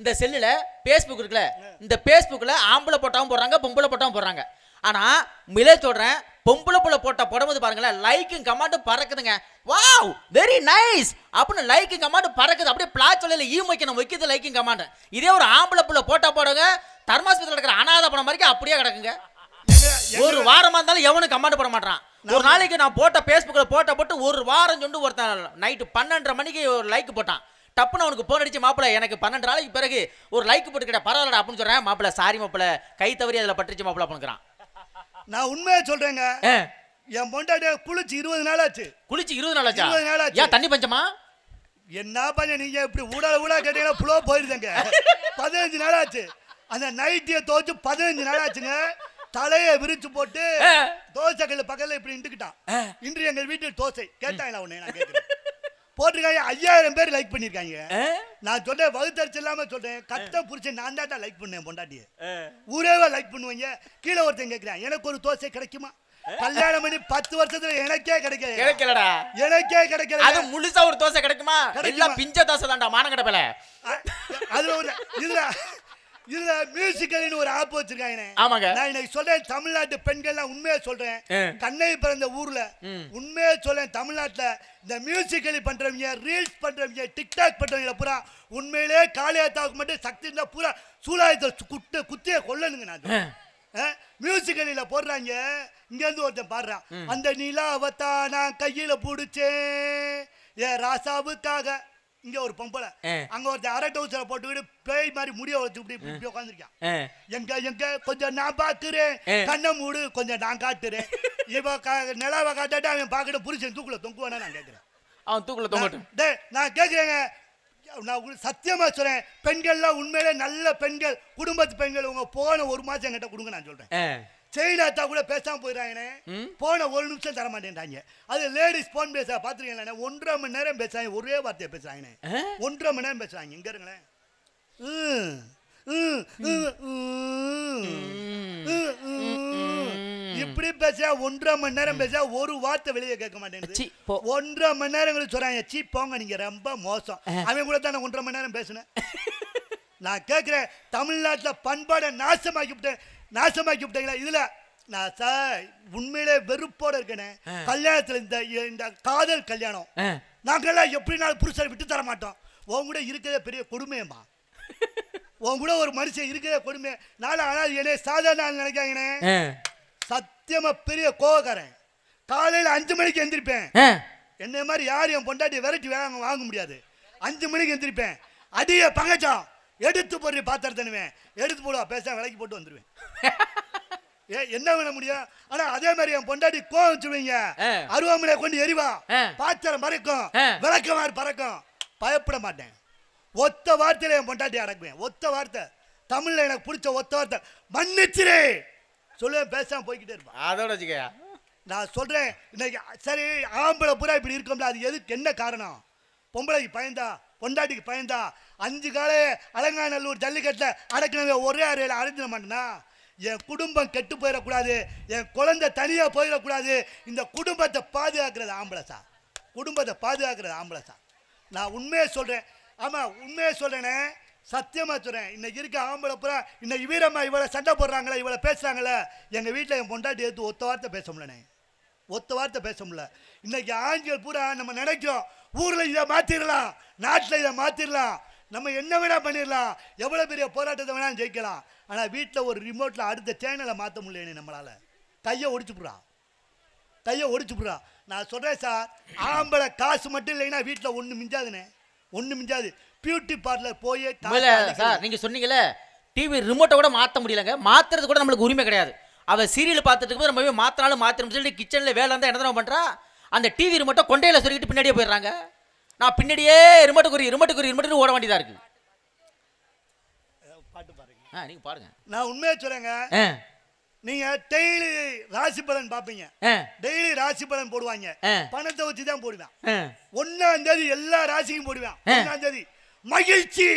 இந்த செல்லுல பேஸ்புக் இருக்குல்ல இந்த பேஸ்புக்ல ஆம்பளை போட்டாவும் போடுறாங்க பொம்பளை போட்டாவும் போடுறாங்க ஆனால் மிலே சொல்கிறேன் பொம்பளை புள்ள போட்ட போடும்போது பாருங்களேன் லைக்கும் கமாண்டும் பறக்குதுங்க வாவ் வெரி நைஸ் அப்படின்னு லைக்கும் கமாண்டு பறக்குது அப்படியே பிளாச் சொல்லையில் ஈ வைக்கணும் வைக்கிறது லைக்கும் கமாண்டு இதே ஒரு ஆம்பளை புள்ள போட்டால் போடுங்க தர்மாஸ்பத்திரியில் இருக்கிற அனாத பணம் வரைக்கும் அப்படியே கிடக்குங்க ஒரு வாரமாக இருந்தாலும் எவனும் கமாண்ட் போட மாட்டான் ஒரு நாளைக்கு நான் போட்ட ஃபேஸ்புக்கில் போட்ட போட்டு ஒரு வாரம் சொண்டு ஒருத்தன் நைட்டு பன்னெண்டரை மணிக்கு ஒரு லைக் போட்டான் டப்புன்னு அவனுக்கு ஃபோன் அடிச்சு மாப்பிள்ளை எனக்கு பன்னெண்டு நாளைக்கு பிறகு ஒரு லைக் போட்டுக்கிட்டேன் பரவாயில்ல அப்படின்னு சொல்கிறேன் மாப்பிள்ளை சாரி மாப்பிள்ளை கை தவறி அதில் பட்டுருச்சு மாப்பிள்ளை பண்ணுறான் நான் உண்மையா சொல்றேங்க என் பொண்டாட்டிய குளிச்சு இருபது நாள் ஆச்சு குளிச்சு இருபது நாள் ஆச்சு இருபது நாள் ஆச்சு தண்ணி பஞ்சமா என்ன பண்ண நீங்க இப்படி ஊடால ஊடா கேட்டீங்கன்னா புலோ போயிருந்தேங்க பதினஞ்சு நாள் ஆச்சு அந்த நைட்டியை தோச்சு பதினஞ்சு நாள் ஆச்சுங்க தலைய விரிச்சு போட்டு கல்லு பக்கத்துல இப்படி இண்டுக்கிட்டான் இன்று எங்கள் வீட்டில் தோசை கேட்டாங்களா உன்னை நான் போட்டிருக்காங்க ஐயாயிரம் பேர் லைக் பண்ணிருக்காங்க நான் சொல்றேன் வகுத்தரிச்சு இல்லாம சொல்றேன் கத்த புரிச்சு நான் தான் லைக் பண்ணேன் பொண்டாட்டிய ஊரேவா லைக் பண்ணுவீங்க கீழே ஒருத்தன் கேட்கிறேன் எனக்கு ஒரு தோசை கிடைக்குமா கல்யாணம் பண்ணி பத்து வருஷத்துல எனக்கே கிடைக்கல கிடைக்கலடா எனக்கே கிடைக்கல அது முழுசா ஒரு தோசை கிடைக்குமா எல்லாம் பிஞ்ச தோசை தான்டா மானங்கடப்பல அது ஒரு இதுல இதுல மியூசிக்கல்னு ஒரு ஆப் வச்சிருக்காங்க ஆமாங்க நான் இன்னைக்கு சொல்றேன் தமிழ்நாட்டு பெண்கள் எல்லாம் உண்மையா சொல்றேன் கண்ணை பிறந்த ஊர்ல உண்மையா சொல்றேன் தமிழ்நாட்டுல இந்த மியூசிக்கலி பண்றவங்க ரீல்ஸ் பண்றவங்க டிக்டாக் பண்றவங்க பூரா உண்மையிலே காளியாத்தாவுக்கு மட்டும் சக்தி இருந்தா பூரா சூழாயத்தை குட்டு குத்திய கொல்லணுங்க நான் மியூசிக்கலில் போடுறாங்க இங்க இருந்து ஒருத்தன் பாடுறான் அந்த நிலாவை நான் கையில பிடிச்சேன் ஏ ராசாவுக்காக இங்க ஒரு பொம்பளை அங்க ஒரு அரை ஹவுஸ்ல போட்டுக்கிட்டு பேய் மாதிரி முடிய வச்சு இப்படி இப்படி உட்காந்துருக்கான் எங்க எங்க கொஞ்சம் நான் பாத்துறேன் கண்ணை மூடு கொஞ்சம் நான் காத்துறேன் இவ நிலாவை காத்தாட்டு அவன் பாக்கிட்டு புரிச்சேன் தூக்குல தொங்குவானா நான் கேட்கிறேன் அவன் தூக்குல தொங்கட்டும் டே நான் கேட்கிறேங்க நான் உங்களுக்கு சத்தியமா சொல்றேன் பெண்கள்லாம் உண்மையிலே நல்ல பெண்கள் குடும்பத்து பெண்கள் உங்க போன ஒரு மாசம் என்கிட்ட கொடுங்க நான் சொல்றேன் செய்னாத்தா கூட பேசாம போயிடறாங்கண்ணே போன ஒரு நிமிஷம் தர மாட்டேன்றாங்க அது லேடிஸ் போன் பேச பாத்துருக்கீங்களா ஒன்றரை மணி நேரம் பேசுறாங்க ஒரே வார்த்தையை பேசுறாங்கண்ணே ஒன்றரை மணி நேரம் பேசுறாங்க இங்க இருங்களேன் இப்படி பேச ஒன்றரை மணி நேரம் பேச ஒரு வார்த்தை வெளியே கேட்க மாட்டேங்குது ஒன்றரை மணி நேரம் சொல்றாங்க சீ போங்க நீங்க ரொம்ப மோசம் அவன் கூட தானே ஒன்றரை மணி நேரம் பேசுனேன் நான் கேட்குறேன் தமிழ்நாட்டில் பண்பாடை நாசமாக்கி நாசமாக்கி விட்டாங்களா இதில் நான் சார் உண்மையிலே வெறுப்போட இருக்கேனே கல்யாணத்துல இந்த இந்த காதல் கல்யாணம் நாங்கெல்லாம் எப்படினாலும் புருஷனை விட்டு தர மாட்டோம் உன் கூட இருக்கிறத பெரிய கொடுமையம்மா உன் கூட ஒரு மனுஷன் இருக்கிற கொடுமை நானும் ஆனால் என்னே சாதாரண நினைக்காங்கண்ணே சத்தியமா பெரிய கோவக்காரன் காலையில அஞ்சு மணிக்கு எந்திரிப்பேன் என்ன மாதிரி யாரும் என் பொண்டாட்டி வெரைட்டி வாங்க வாங்க முடியாது அஞ்சு மணிக்கு எந்திரிப்பேன் அதிக பங்கச்சம் எடுத்து போடுற பாத்திரத்தனுவேன் எடுத்து போடுவா பேச விலைக்கு போட்டு வந்துடுவேன் ஏ என்ன பண்ண முடியும் ஆனா அதே மாதிரி என் பொண்டாட்டி கோவம் வச்சுருவீங்க அருவாமலையை கொண்டு எரிவா பாத்திரம் மறைக்கும் விளக்க மாதிரி பறக்கும் பயப்பட மாட்டேன் ஒத்த வார்த்தையில என் பொண்டாட்டி அடக்குவேன் ஒத்த வார்த்தை தமிழ்ல எனக்கு பிடிச்ச ஒத்த வார்த்தை மன்னிச்சிரு சொல்லுவேன் பேசாம போய்கிட்டே இருப்பான் அதோட வச்சுக்கயா நான் சொல்றேன் இன்னைக்கு சரி ஆம்பளை பூரா இப்படி இருக்கும்ல அது எதுக்கு என்ன காரணம் பொம்பளைக்கு பயந்தா பொண்டாட்டிக்கு பயந்தா அஞ்சு காலையே அலங்காநல்லூர் ஜல்லிக்கட்டில் அடக்கினவங்க ஒரே அறையில் அடைஞ்சிட மாட்டேன்னா என் குடும்பம் கெட்டு போயிடக்கூடாது என் குழந்தை தனியாக போயிடக்கூடாது இந்த குடும்பத்தை பாதுகாக்கிறது ஆம்பளை சார் குடும்பத்தை பாதுகாக்கிறது ஆம்பளை சார் நான் உண்மையை சொல்கிறேன் ஆமாம் உண்மையை சொல்கிறேனே சத்தியமாக சொல்கிறேன் இன்னைக்கு இருக்க ஆம்பளை புறா இன்னைக்கு வீரம்மா இவ்வளோ சண்டை போடுறாங்களே இவ்வளோ பேசுகிறாங்களே எங்கள் வீட்டில் என் பொண்டாட்டி எடுத்து ஒத்த வார்த்தை பேச முடியலனே ஒத்த வார்த்தை பேச முடியல இன்னைக்கு ஆண்கள் பூரா நம்ம நினைக்கிறோம் ஊரில் இதை மாற்றிடலாம் நாட்டில் இதை மாற்றிடலாம் நம்ம என்ன வேணால் பண்ணிடலாம் எவ்வளோ பெரிய போராட்டத்தை வேணாலும் ஜெயிக்கலாம் ஆனால் வீட்டில் ஒரு ரிமோட்டில் அடுத்த சேனலை மாற்ற முடியலனே நம்மளால் கையை ஒடிச்சுப்புறான் கையை ஒடிச்சுப்புறான் நான் சொல்கிறேன் சார் ஆம்பளை காசு மட்டும் இல்லைன்னா வீட்டில் ஒன்று மிஞ்சாதுண்ணே ஒன்று மிஞ்சாது பியூட்டி பார்லர் போய் சார் நீங்கள் சொன்னீங்களே டிவி ரிமோட்டை கூட மாற்ற முடியலங்க மாற்றுறது கூட நம்மளுக்கு உரிமை கிடையாது அவள் சீரியல் பார்த்துட்டு இருக்கும்போது ரொம்பவே மாற்றினாலும் மாற்றணும் சொல்லிட்டு கிச்சனில் வேலை இருந்தால் என்ன பண்ணுறா அந்த டிவி ரிமோட்டை கொண்டையில் சொல்லிட்டு பின்னாடியே போயிடுறாங்க நான் பின்னாடியே ரிமோட்டு குறி ரிமோட்டு குறி ரிமோட்டு ஓட வேண்டியதாக இருக்குது பாட்டு பாருங்க நீங்கள் பாருங்கள் நான் உண்மையாக டெய்லி டெய்லி போடுவாங்க தான் எல்லா மகிழ்ச்சி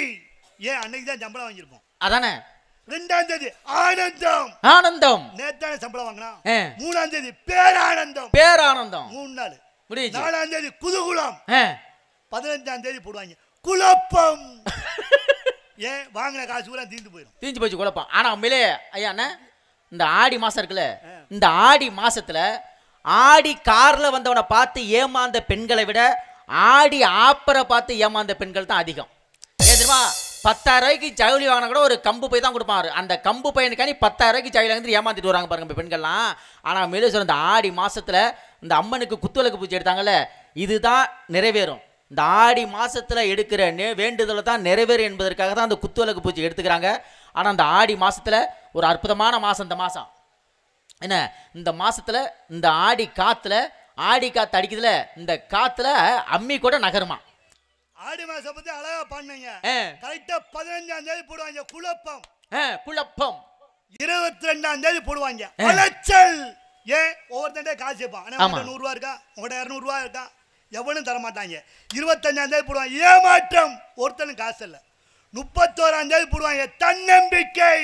ஏன் அன்னைக்கு தான் சம்பளம் வாங்கியிருப்போம் அதானே ரெண்டாம் தேதி ஆனந்தம் ஆனந்தம் நேத்தான சம்பளம் வாங்கினா மூணாம் தேதி பேரானந்தம் பேரானந்தம் மூணு நாள் முடிஞ்சு நாலாம் தேதி குதகுலம் பதினஞ்சாம் தேதி போடுவாங்க குழப்பம் ஏன் வாங்கின காசு கூட தீந்து போயிடும் தீஞ்சு போச்சு குழப்பம் ஆனா உண்மையிலே ஐயா அண்ணா இந்த ஆடி மாசம் இருக்குல்ல இந்த ஆடி மாசத்துல ஆடி கார்ல வந்தவனை பார்த்து ஏமாந்த பெண்களை விட ஆடி ஆப்பரை பார்த்து ஏமாந்த பெண்கள் தான் அதிகம் ஏ பத்தாயிரம் ஜவுளி வாங்கினா கூட ஒரு கம்பு பை தான் கொடுப்பாரு அந்த கம்பு பையனுக்காண்டி பத்தாயிரம் ரூபாய்க்கு ஜவுளி வாங்கி ஏமாத்திட்டு வராங்க பாருங்க இப்போ பெண்கள்லாம் ஆனால் சொல்ல இந்த ஆடி மாதத்தில் இந்த அம்மனுக்கு குத்துவிளக்கு பூஜை எடுத்தாங்கல்ல இதுதான் நிறைவேறும் இந்த ஆடி மாதத்தில் எடுக்கிற நே வேண்டுதலை தான் நிறைவேறும் என்பதற்காக தான் அந்த குத்துவிளக்கு பூஜை எடுத்துக்கிறாங்க ஆனால் அந்த ஆடி மாதத்தில் ஒரு அற்புதமான மாதம் இந்த மாதம் என்ன இந்த மாதத்தில் இந்த ஆடி காற்றுல ஆடி காற்று அடிக்குதுல இந்த காற்றுல அம்மி கூட நகருமா ஆடி மாச பத்தி அழகா பண்ணுங்க கரெக்டா பதினஞ்சாம் தேதி போடுவாங்க குழப்பம் குழப்பம் இருபத்தி ரெண்டாம் தேதி போடுவாங்க அலைச்சல் ஏன் ஒவ்வொருத்தன் காசு வைப்பான் ஆனா நூறு ரூபா இருக்கா உங்கள்கிட்ட இரநூறு ரூபா இருக்கா எவனும் தர மாட்டாங்க இருபத்தஞ்சாம் தேதி போடுவாங்க ஏமாற்றம் ஒருத்தனும் காசு இல்லை முப்பத்தோராம் தேதி போடுவாங்க தன்னம்பிக்கை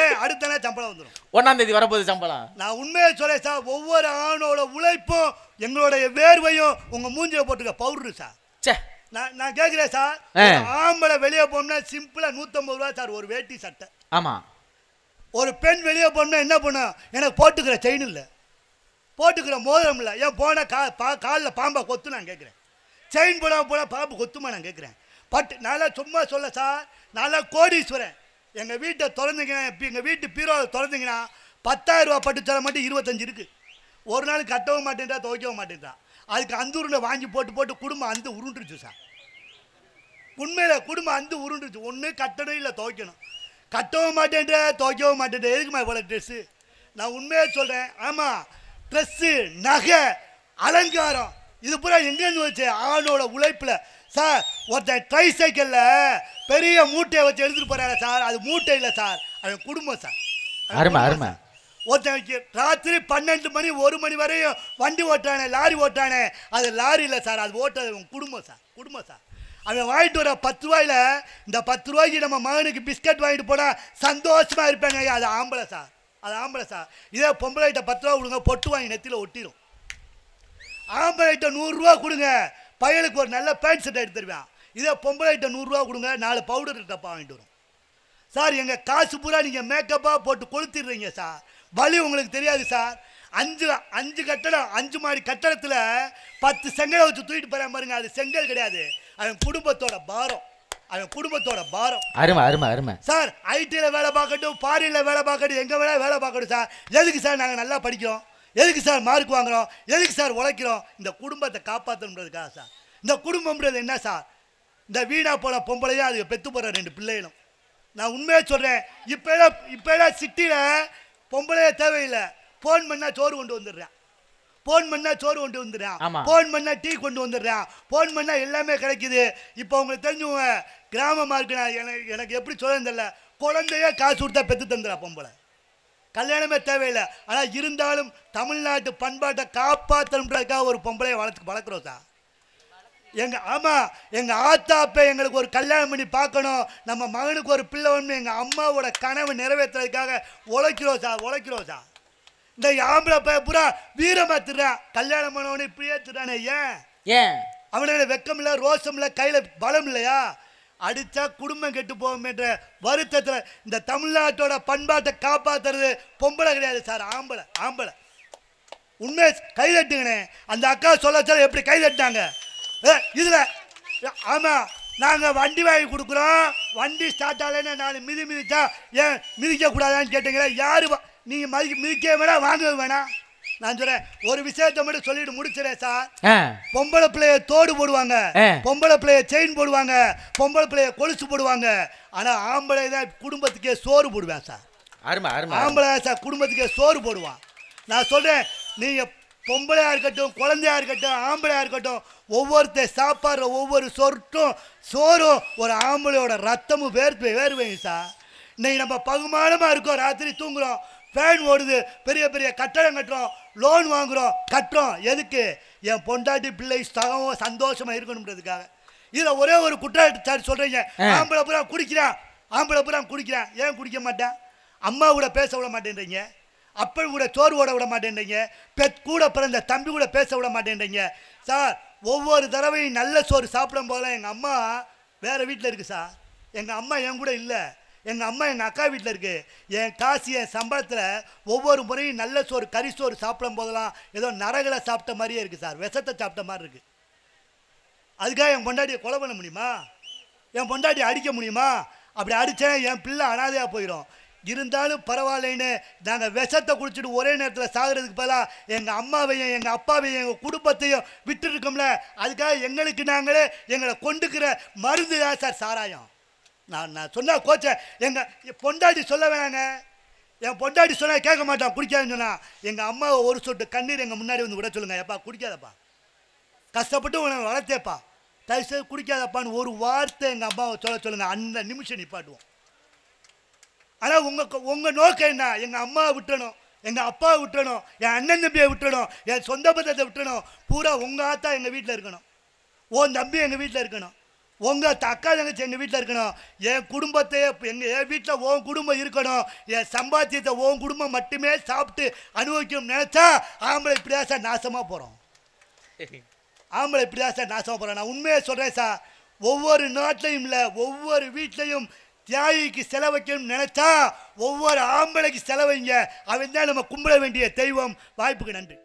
ஏன் அடுத்த நாள் சம்பளம் வந்துடும் ஒன்னாம் தேதி வரப்போகுது சம்பளம் நான் உண்மையை சொல்ல சார் ஒவ்வொரு ஆணோட உழைப்பும் எங்களுடைய வேர்வையும் உங்க மூஞ்சில போட்டுக்க பவுடரு சார் சே நான் நான் கேட்குறேன் சார் ஆம்பளை வெளியே போனோம்னா சிம்பிளாக நூற்றம்பது ரூபா சார் ஒரு வேட்டி சட்டை ஆமாம் ஒரு பெண் வெளியே போனோம்னா என்ன பண்ணும் எனக்கு போட்டுக்கிற செயின் இல்லை போட்டுக்கிற மோதிரம் இல்லை ஏன் போனால் கா பா காலில் பாம்பை கொத்து நான் கேட்குறேன் செயின் போடாமல் போனால் பாம்பு கொத்துமா நான் கேட்குறேன் பட்டு நல்லா சும்மா சொல்ல சார் நல்லா கோடீஸ்வரன் எங்கள் வீட்டை திறந்துங்கன்னா எங்கள் வீட்டு பீரோவை திறந்தீங்கன்னா பத்தாயிரம் ரூபா பட்டு சேலை மட்டும் இருபத்தஞ்சு இருக்குது ஒரு நாள் கட்டவும் மாட்டேன்றா துவைக்கவும் மாட்டேன்றா அதுக்கு அந்த உருண்டை வாங்கி போட்டு போட்டு குடும்பம் அந்த உருண்டுருச்சு சார் உண்மையில குடும்பம் அந்து உருண்டுச்சு ஒன்று கட்டணும் இல்லை துவைக்கணும் கட்டவும் மாட்டேன்ட்டு துவைக்கவும் மாட்டேன்ட்டு எதுக்குமா இவ்வளோ ட்ரெஸ்ஸு நான் உண்மையாக சொல்கிறேன் ஆமாம் ட்ரெஸ்ஸு நகை அலங்காரம் இது பூரா எங்கேருந்து வச்சு ஆணோட உழைப்பில் சார் ஒருத்தன் ட்ரை சைக்கிளில் பெரிய மூட்டையை வச்சு எடுத்துகிட்டு போகிறாங்க சார் அது மூட்டை இல்லை சார் அது குடும்பம் சார் அருமை அருமை ஒருத்தன் ராத்திரி பன்னெண்டு மணி ஒரு மணி வரையும் வண்டி ஓட்டுறானே லாரி ஓட்டானே அது லாரி இல்லை சார் அது ஓட்டுறது குடும்பம் சார் குடும்பம் சார் அதை வாங்கிட்டு வர பத்து ரூபாயில் இந்த பத்து ரூபாய்க்கு நம்ம மகனுக்கு பிஸ்கட் வாங்கிட்டு போனால் சந்தோஷமாக இருப்பேங்க ஐயா அது ஆம்பளை சார் அது ஆம்பளை சார் இதே பொம்பளைகிட்ட பத்து ரூபா கொடுங்க பொட்டு வாங்கி நெத்தியில் ஒட்டிடும் ஆம்பளைகிட்ட நூறுரூவா கொடுங்க பையனுக்கு ஒரு நல்ல பேண்ட் ஷர்ட் எடுத்துருவேன் இதே பொம்பளைகிட்ட நூறுரூவா கொடுங்க நாலு பவுடர் டப்பா வாங்கிட்டு வரும் சார் எங்கள் காசு பூரா நீங்கள் மேக்கப்பாக போட்டு கொளுத்திடுறீங்க சார் வலி உங்களுக்கு தெரியாது சார் அஞ்சு அஞ்சு கட்டடம் அஞ்சு மாடி கட்டடத்தில் பத்து செங்கலை வச்சு தூக்கிட்டு போகிறேன் பாருங்க அது செங்கல் கிடையாது அவன் குடும்பத்தோட பாரம் அவன் குடும்பத்தோட பாரம் அருமை அருமை அருமை சார் ஐடியில் வேலை பார்க்கட்டும் ஃபாரினில் வேலை பார்க்கட்டும் எங்கே வேணால் வேலை பார்க்கட்டும் சார் எதுக்கு சார் நாங்கள் நல்லா படிக்கிறோம் எதுக்கு சார் மார்க் வாங்குறோம் எதுக்கு சார் உழைக்கிறோம் இந்த குடும்பத்தை காப்பாற்றணுன்றதுக்காக சார் இந்த குடும்பம்ன்றது என்ன சார் இந்த வீணாக போல பொம்பளையும் அதுக்கு பெற்று போகிற ரெண்டு பிள்ளைகளும் நான் உண்மையாக சொல்கிறேன் இப்போலாம் இப்போலாம் சிட்டியில் பொம்பளையே தேவையில்லை ஃபோன் பண்ணால் சோறு கொண்டு வந்துடுறேன் போன் பண்ணா சோறு கொண்டு வந்துடுறான் போன் பண்ணா டீ கொண்டு வந்துடுறான் போன் பண்ணா எல்லாமே கிடைக்குது இப்போ உங்களுக்கு தெரிஞ்சவங்க கிராமமா இருக்கு நான் எனக்கு எப்படி சொல்ல தெரியல குழந்தைய காசு கொடுத்தா பெற்று தந்துடா பொம்பளை கல்யாணமே தேவையில்லை ஆனால் இருந்தாலும் தமிழ்நாட்டு பண்பாட்டை காப்பாற்றணுன்றதுக்காக ஒரு பொம்பளையை வளர்த்து வளர்க்குறோம் சார் எங்கள் ஆமாம் எங்கள் ஆத்தா அப்பா எங்களுக்கு ஒரு கல்யாணம் பண்ணி பார்க்கணும் நம்ம மகனுக்கு ஒரு பிள்ளை ஒன்று எங்கள் அம்மாவோட கனவு நிறைவேற்றுறதுக்காக உழைக்கிறோம் சார் உழைக்கிறோம் சார் இந்த ஆம்பளை பையன் பூரா வீரமா திருறான் கல்யாணம் பண்ணவனே இப்படியே திருறானே ஏன் ஏன் அவனுக்கு வெக்கம் இல்லை ரோஷம் இல்லை கையில பலம் இல்லையா அடிச்சா குடும்பம் கெட்டு போகும்ன்ற வருத்தத்தில் இந்த தமிழ்நாட்டோட பண்பாட்டை காப்பாத்துறது பொம்பளை கிடையாது சார் ஆம்பளை ஆம்பளை உண்மையை கை தட்டுங்கண்ணே அந்த அக்கா சொல்ல சார் எப்படி கை தட்டினாங்க இதில் ஆமாம் நாங்கள் வண்டி வாங்கி கொடுக்குறோம் வண்டி ஸ்டார்ட் ஆகலைன்னு நான் மிதி மிதிச்சா ஏன் மிதிக்கக்கூடாதான்னு கேட்டீங்களே யாரு நீங்கள் மதி மிதிக்க வேணாம் வாங்குவது வேணாம் நான் சொல்றேன் ஒரு விஷயத்த மட்டும் சொல்லிட்டு முடிச்சிடறேன் சார் பொம்பளை பிள்ளைய தோடு போடுவாங்க பொம்பளை பிள்ளைய செயின் போடுவாங்க பொம்பளை பிள்ளைய கொலுசு போடுவாங்க ஆனா ஆம்பளை தான் குடும்பத்துக்கே சோறு போடுவேன் சார் அருமை அருமை ஆம்பளை சார் குடும்பத்துக்கே சோறு போடுவான் நான் சொல்றேன் நீங்க பொம்பளையா இருக்கட்டும் குழந்தையா இருக்கட்டும் ஆம்பளையா இருக்கட்டும் ஒவ்வொருத்த சாப்பாடுற ஒவ்வொரு சொற்கும் சோறும் ஒரு ஆம்பளையோட ரத்தமும் வேர்த்து வேர்வையும் சார் இன்னைக்கு நம்ம பகுமானமா இருக்கோம் ராத்திரி தூங்குறோம் ஃபேன் ஓடுது பெரிய பெரிய கட்டடம் கட்டுறோம் லோன் வாங்குகிறோம் கட்டுறோம் எதுக்கு என் பொண்டாட்டி பிள்ளை சகம் சந்தோஷமாக இருக்கணுன்றதுக்காக இதில் ஒரே ஒரு குற்றாட்டு சார் சொல்கிறீங்க ஆம்பளை பூரா குடிக்கிறான் ஆம்பளை பூரா குடிக்கிறான் ஏன் குடிக்க மாட்டேன் அம்மா கூட பேச விட மாட்டேன்றீங்க அப்பன் கூட சோறு ஓட விட மாட்டேன்றீங்க பெத் கூட பிறந்த தம்பி கூட பேச விட மாட்டேன்றீங்க சார் ஒவ்வொரு தடவையும் நல்ல சோறு சாப்பிடும் போதெல்லாம் எங்கள் அம்மா வேறு வீட்டில் இருக்குது சார் எங்கள் அம்மா என் கூட இல்லை எங்கள் அம்மா எங்கள் அக்கா வீட்டில் இருக்குது என் காசு என் சம்பளத்தில் ஒவ்வொரு முறையும் நல்ல சோறு கறி சோறு சாப்பிடும் போதெல்லாம் ஏதோ நரகளை சாப்பிட்ட மாதிரியே இருக்குது சார் விஷத்தை சாப்பிட்ட மாதிரி இருக்குது அதுக்காக என் பொண்டாட்டியை கொலை பண்ண முடியுமா என் பொண்டாட்டியை அடிக்க முடியுமா அப்படி அடித்தேன் என் பிள்ளை அனாதையாக போயிடும் இருந்தாலும் பரவாயில்லைன்னு நாங்கள் விஷத்தை குடிச்சிட்டு ஒரே நேரத்தில் சாகிறதுக்கு பதிலாக எங்கள் அம்மாவையும் எங்கள் அப்பாவையும் எங்கள் குடும்பத்தையும் விட்டுருக்கோம்ல அதுக்காக எங்களுக்கு நாங்களே எங்களை கொண்டுக்கிற மருந்து தான் சார் சாராயம் நான் நான் சொன்னால் கோச்ச எங்கள் பொண்டாடி சொல்ல வேணாங்க என் பொண்டாடி சொன்னால் கேட்க மாட்டான் குடிக்காதுன்னு சொன்னால் எங்கள் அம்மாவை ஒரு சொட்டு கண்ணீர் எங்கள் முன்னாடி வந்து விட சொல்லுங்கள் எப்பா குடிக்காதப்பா கஷ்டப்பட்டு உன்னை வளர்த்தேப்பா தயசு குடிக்காதப்பான்னு ஒரு வார்த்தை எங்கள் அம்மாவை சொல்ல சொல்லுங்கள் அந்த நிமிஷம் நிப்பாட்டுவோம் ஆனால் உங்கள் உங்கள் நோக்கம் என்ன எங்கள் அம்மாவை விட்டணும் எங்கள் அப்பாவை விட்டணும் என் அண்ணன் தம்பியை விட்டணும் என் சொந்த பத்திரத்தை விட்டணும் பூரா உங்கள் ஆத்தா எங்கள் வீட்டில் இருக்கணும் ஓன் தம்பி எங்கள் வீட்டில் இருக்கணும் உங்கள் அக்கா எங்கள் வீட்டில் இருக்கணும் என் குடும்பத்தை எங்கள் என் வீட்டில் உன் குடும்பம் இருக்கணும் என் சம்பாத்தியத்தை உன் குடும்பம் மட்டுமே சாப்பிட்டு அனுபவிக்கணும்னு நினச்சா ஆம்பளை இப்படி சார் நாசமாக போகிறோம் ஆம்பளை இப்படி சார் நாசமாக போகிறோம் நான் உண்மையை சொல்கிறேன் சார் ஒவ்வொரு நாட்டிலையும் இல்லை ஒவ்வொரு வீட்லேயும் தியாகிக்கு செலவைக்கணும்னு நினச்சா ஒவ்வொரு ஆம்பளைக்கு செலவைங்க அவன் தான் நம்ம கும்பிட வேண்டிய தெய்வம் வாய்ப்புக்கு நன்றி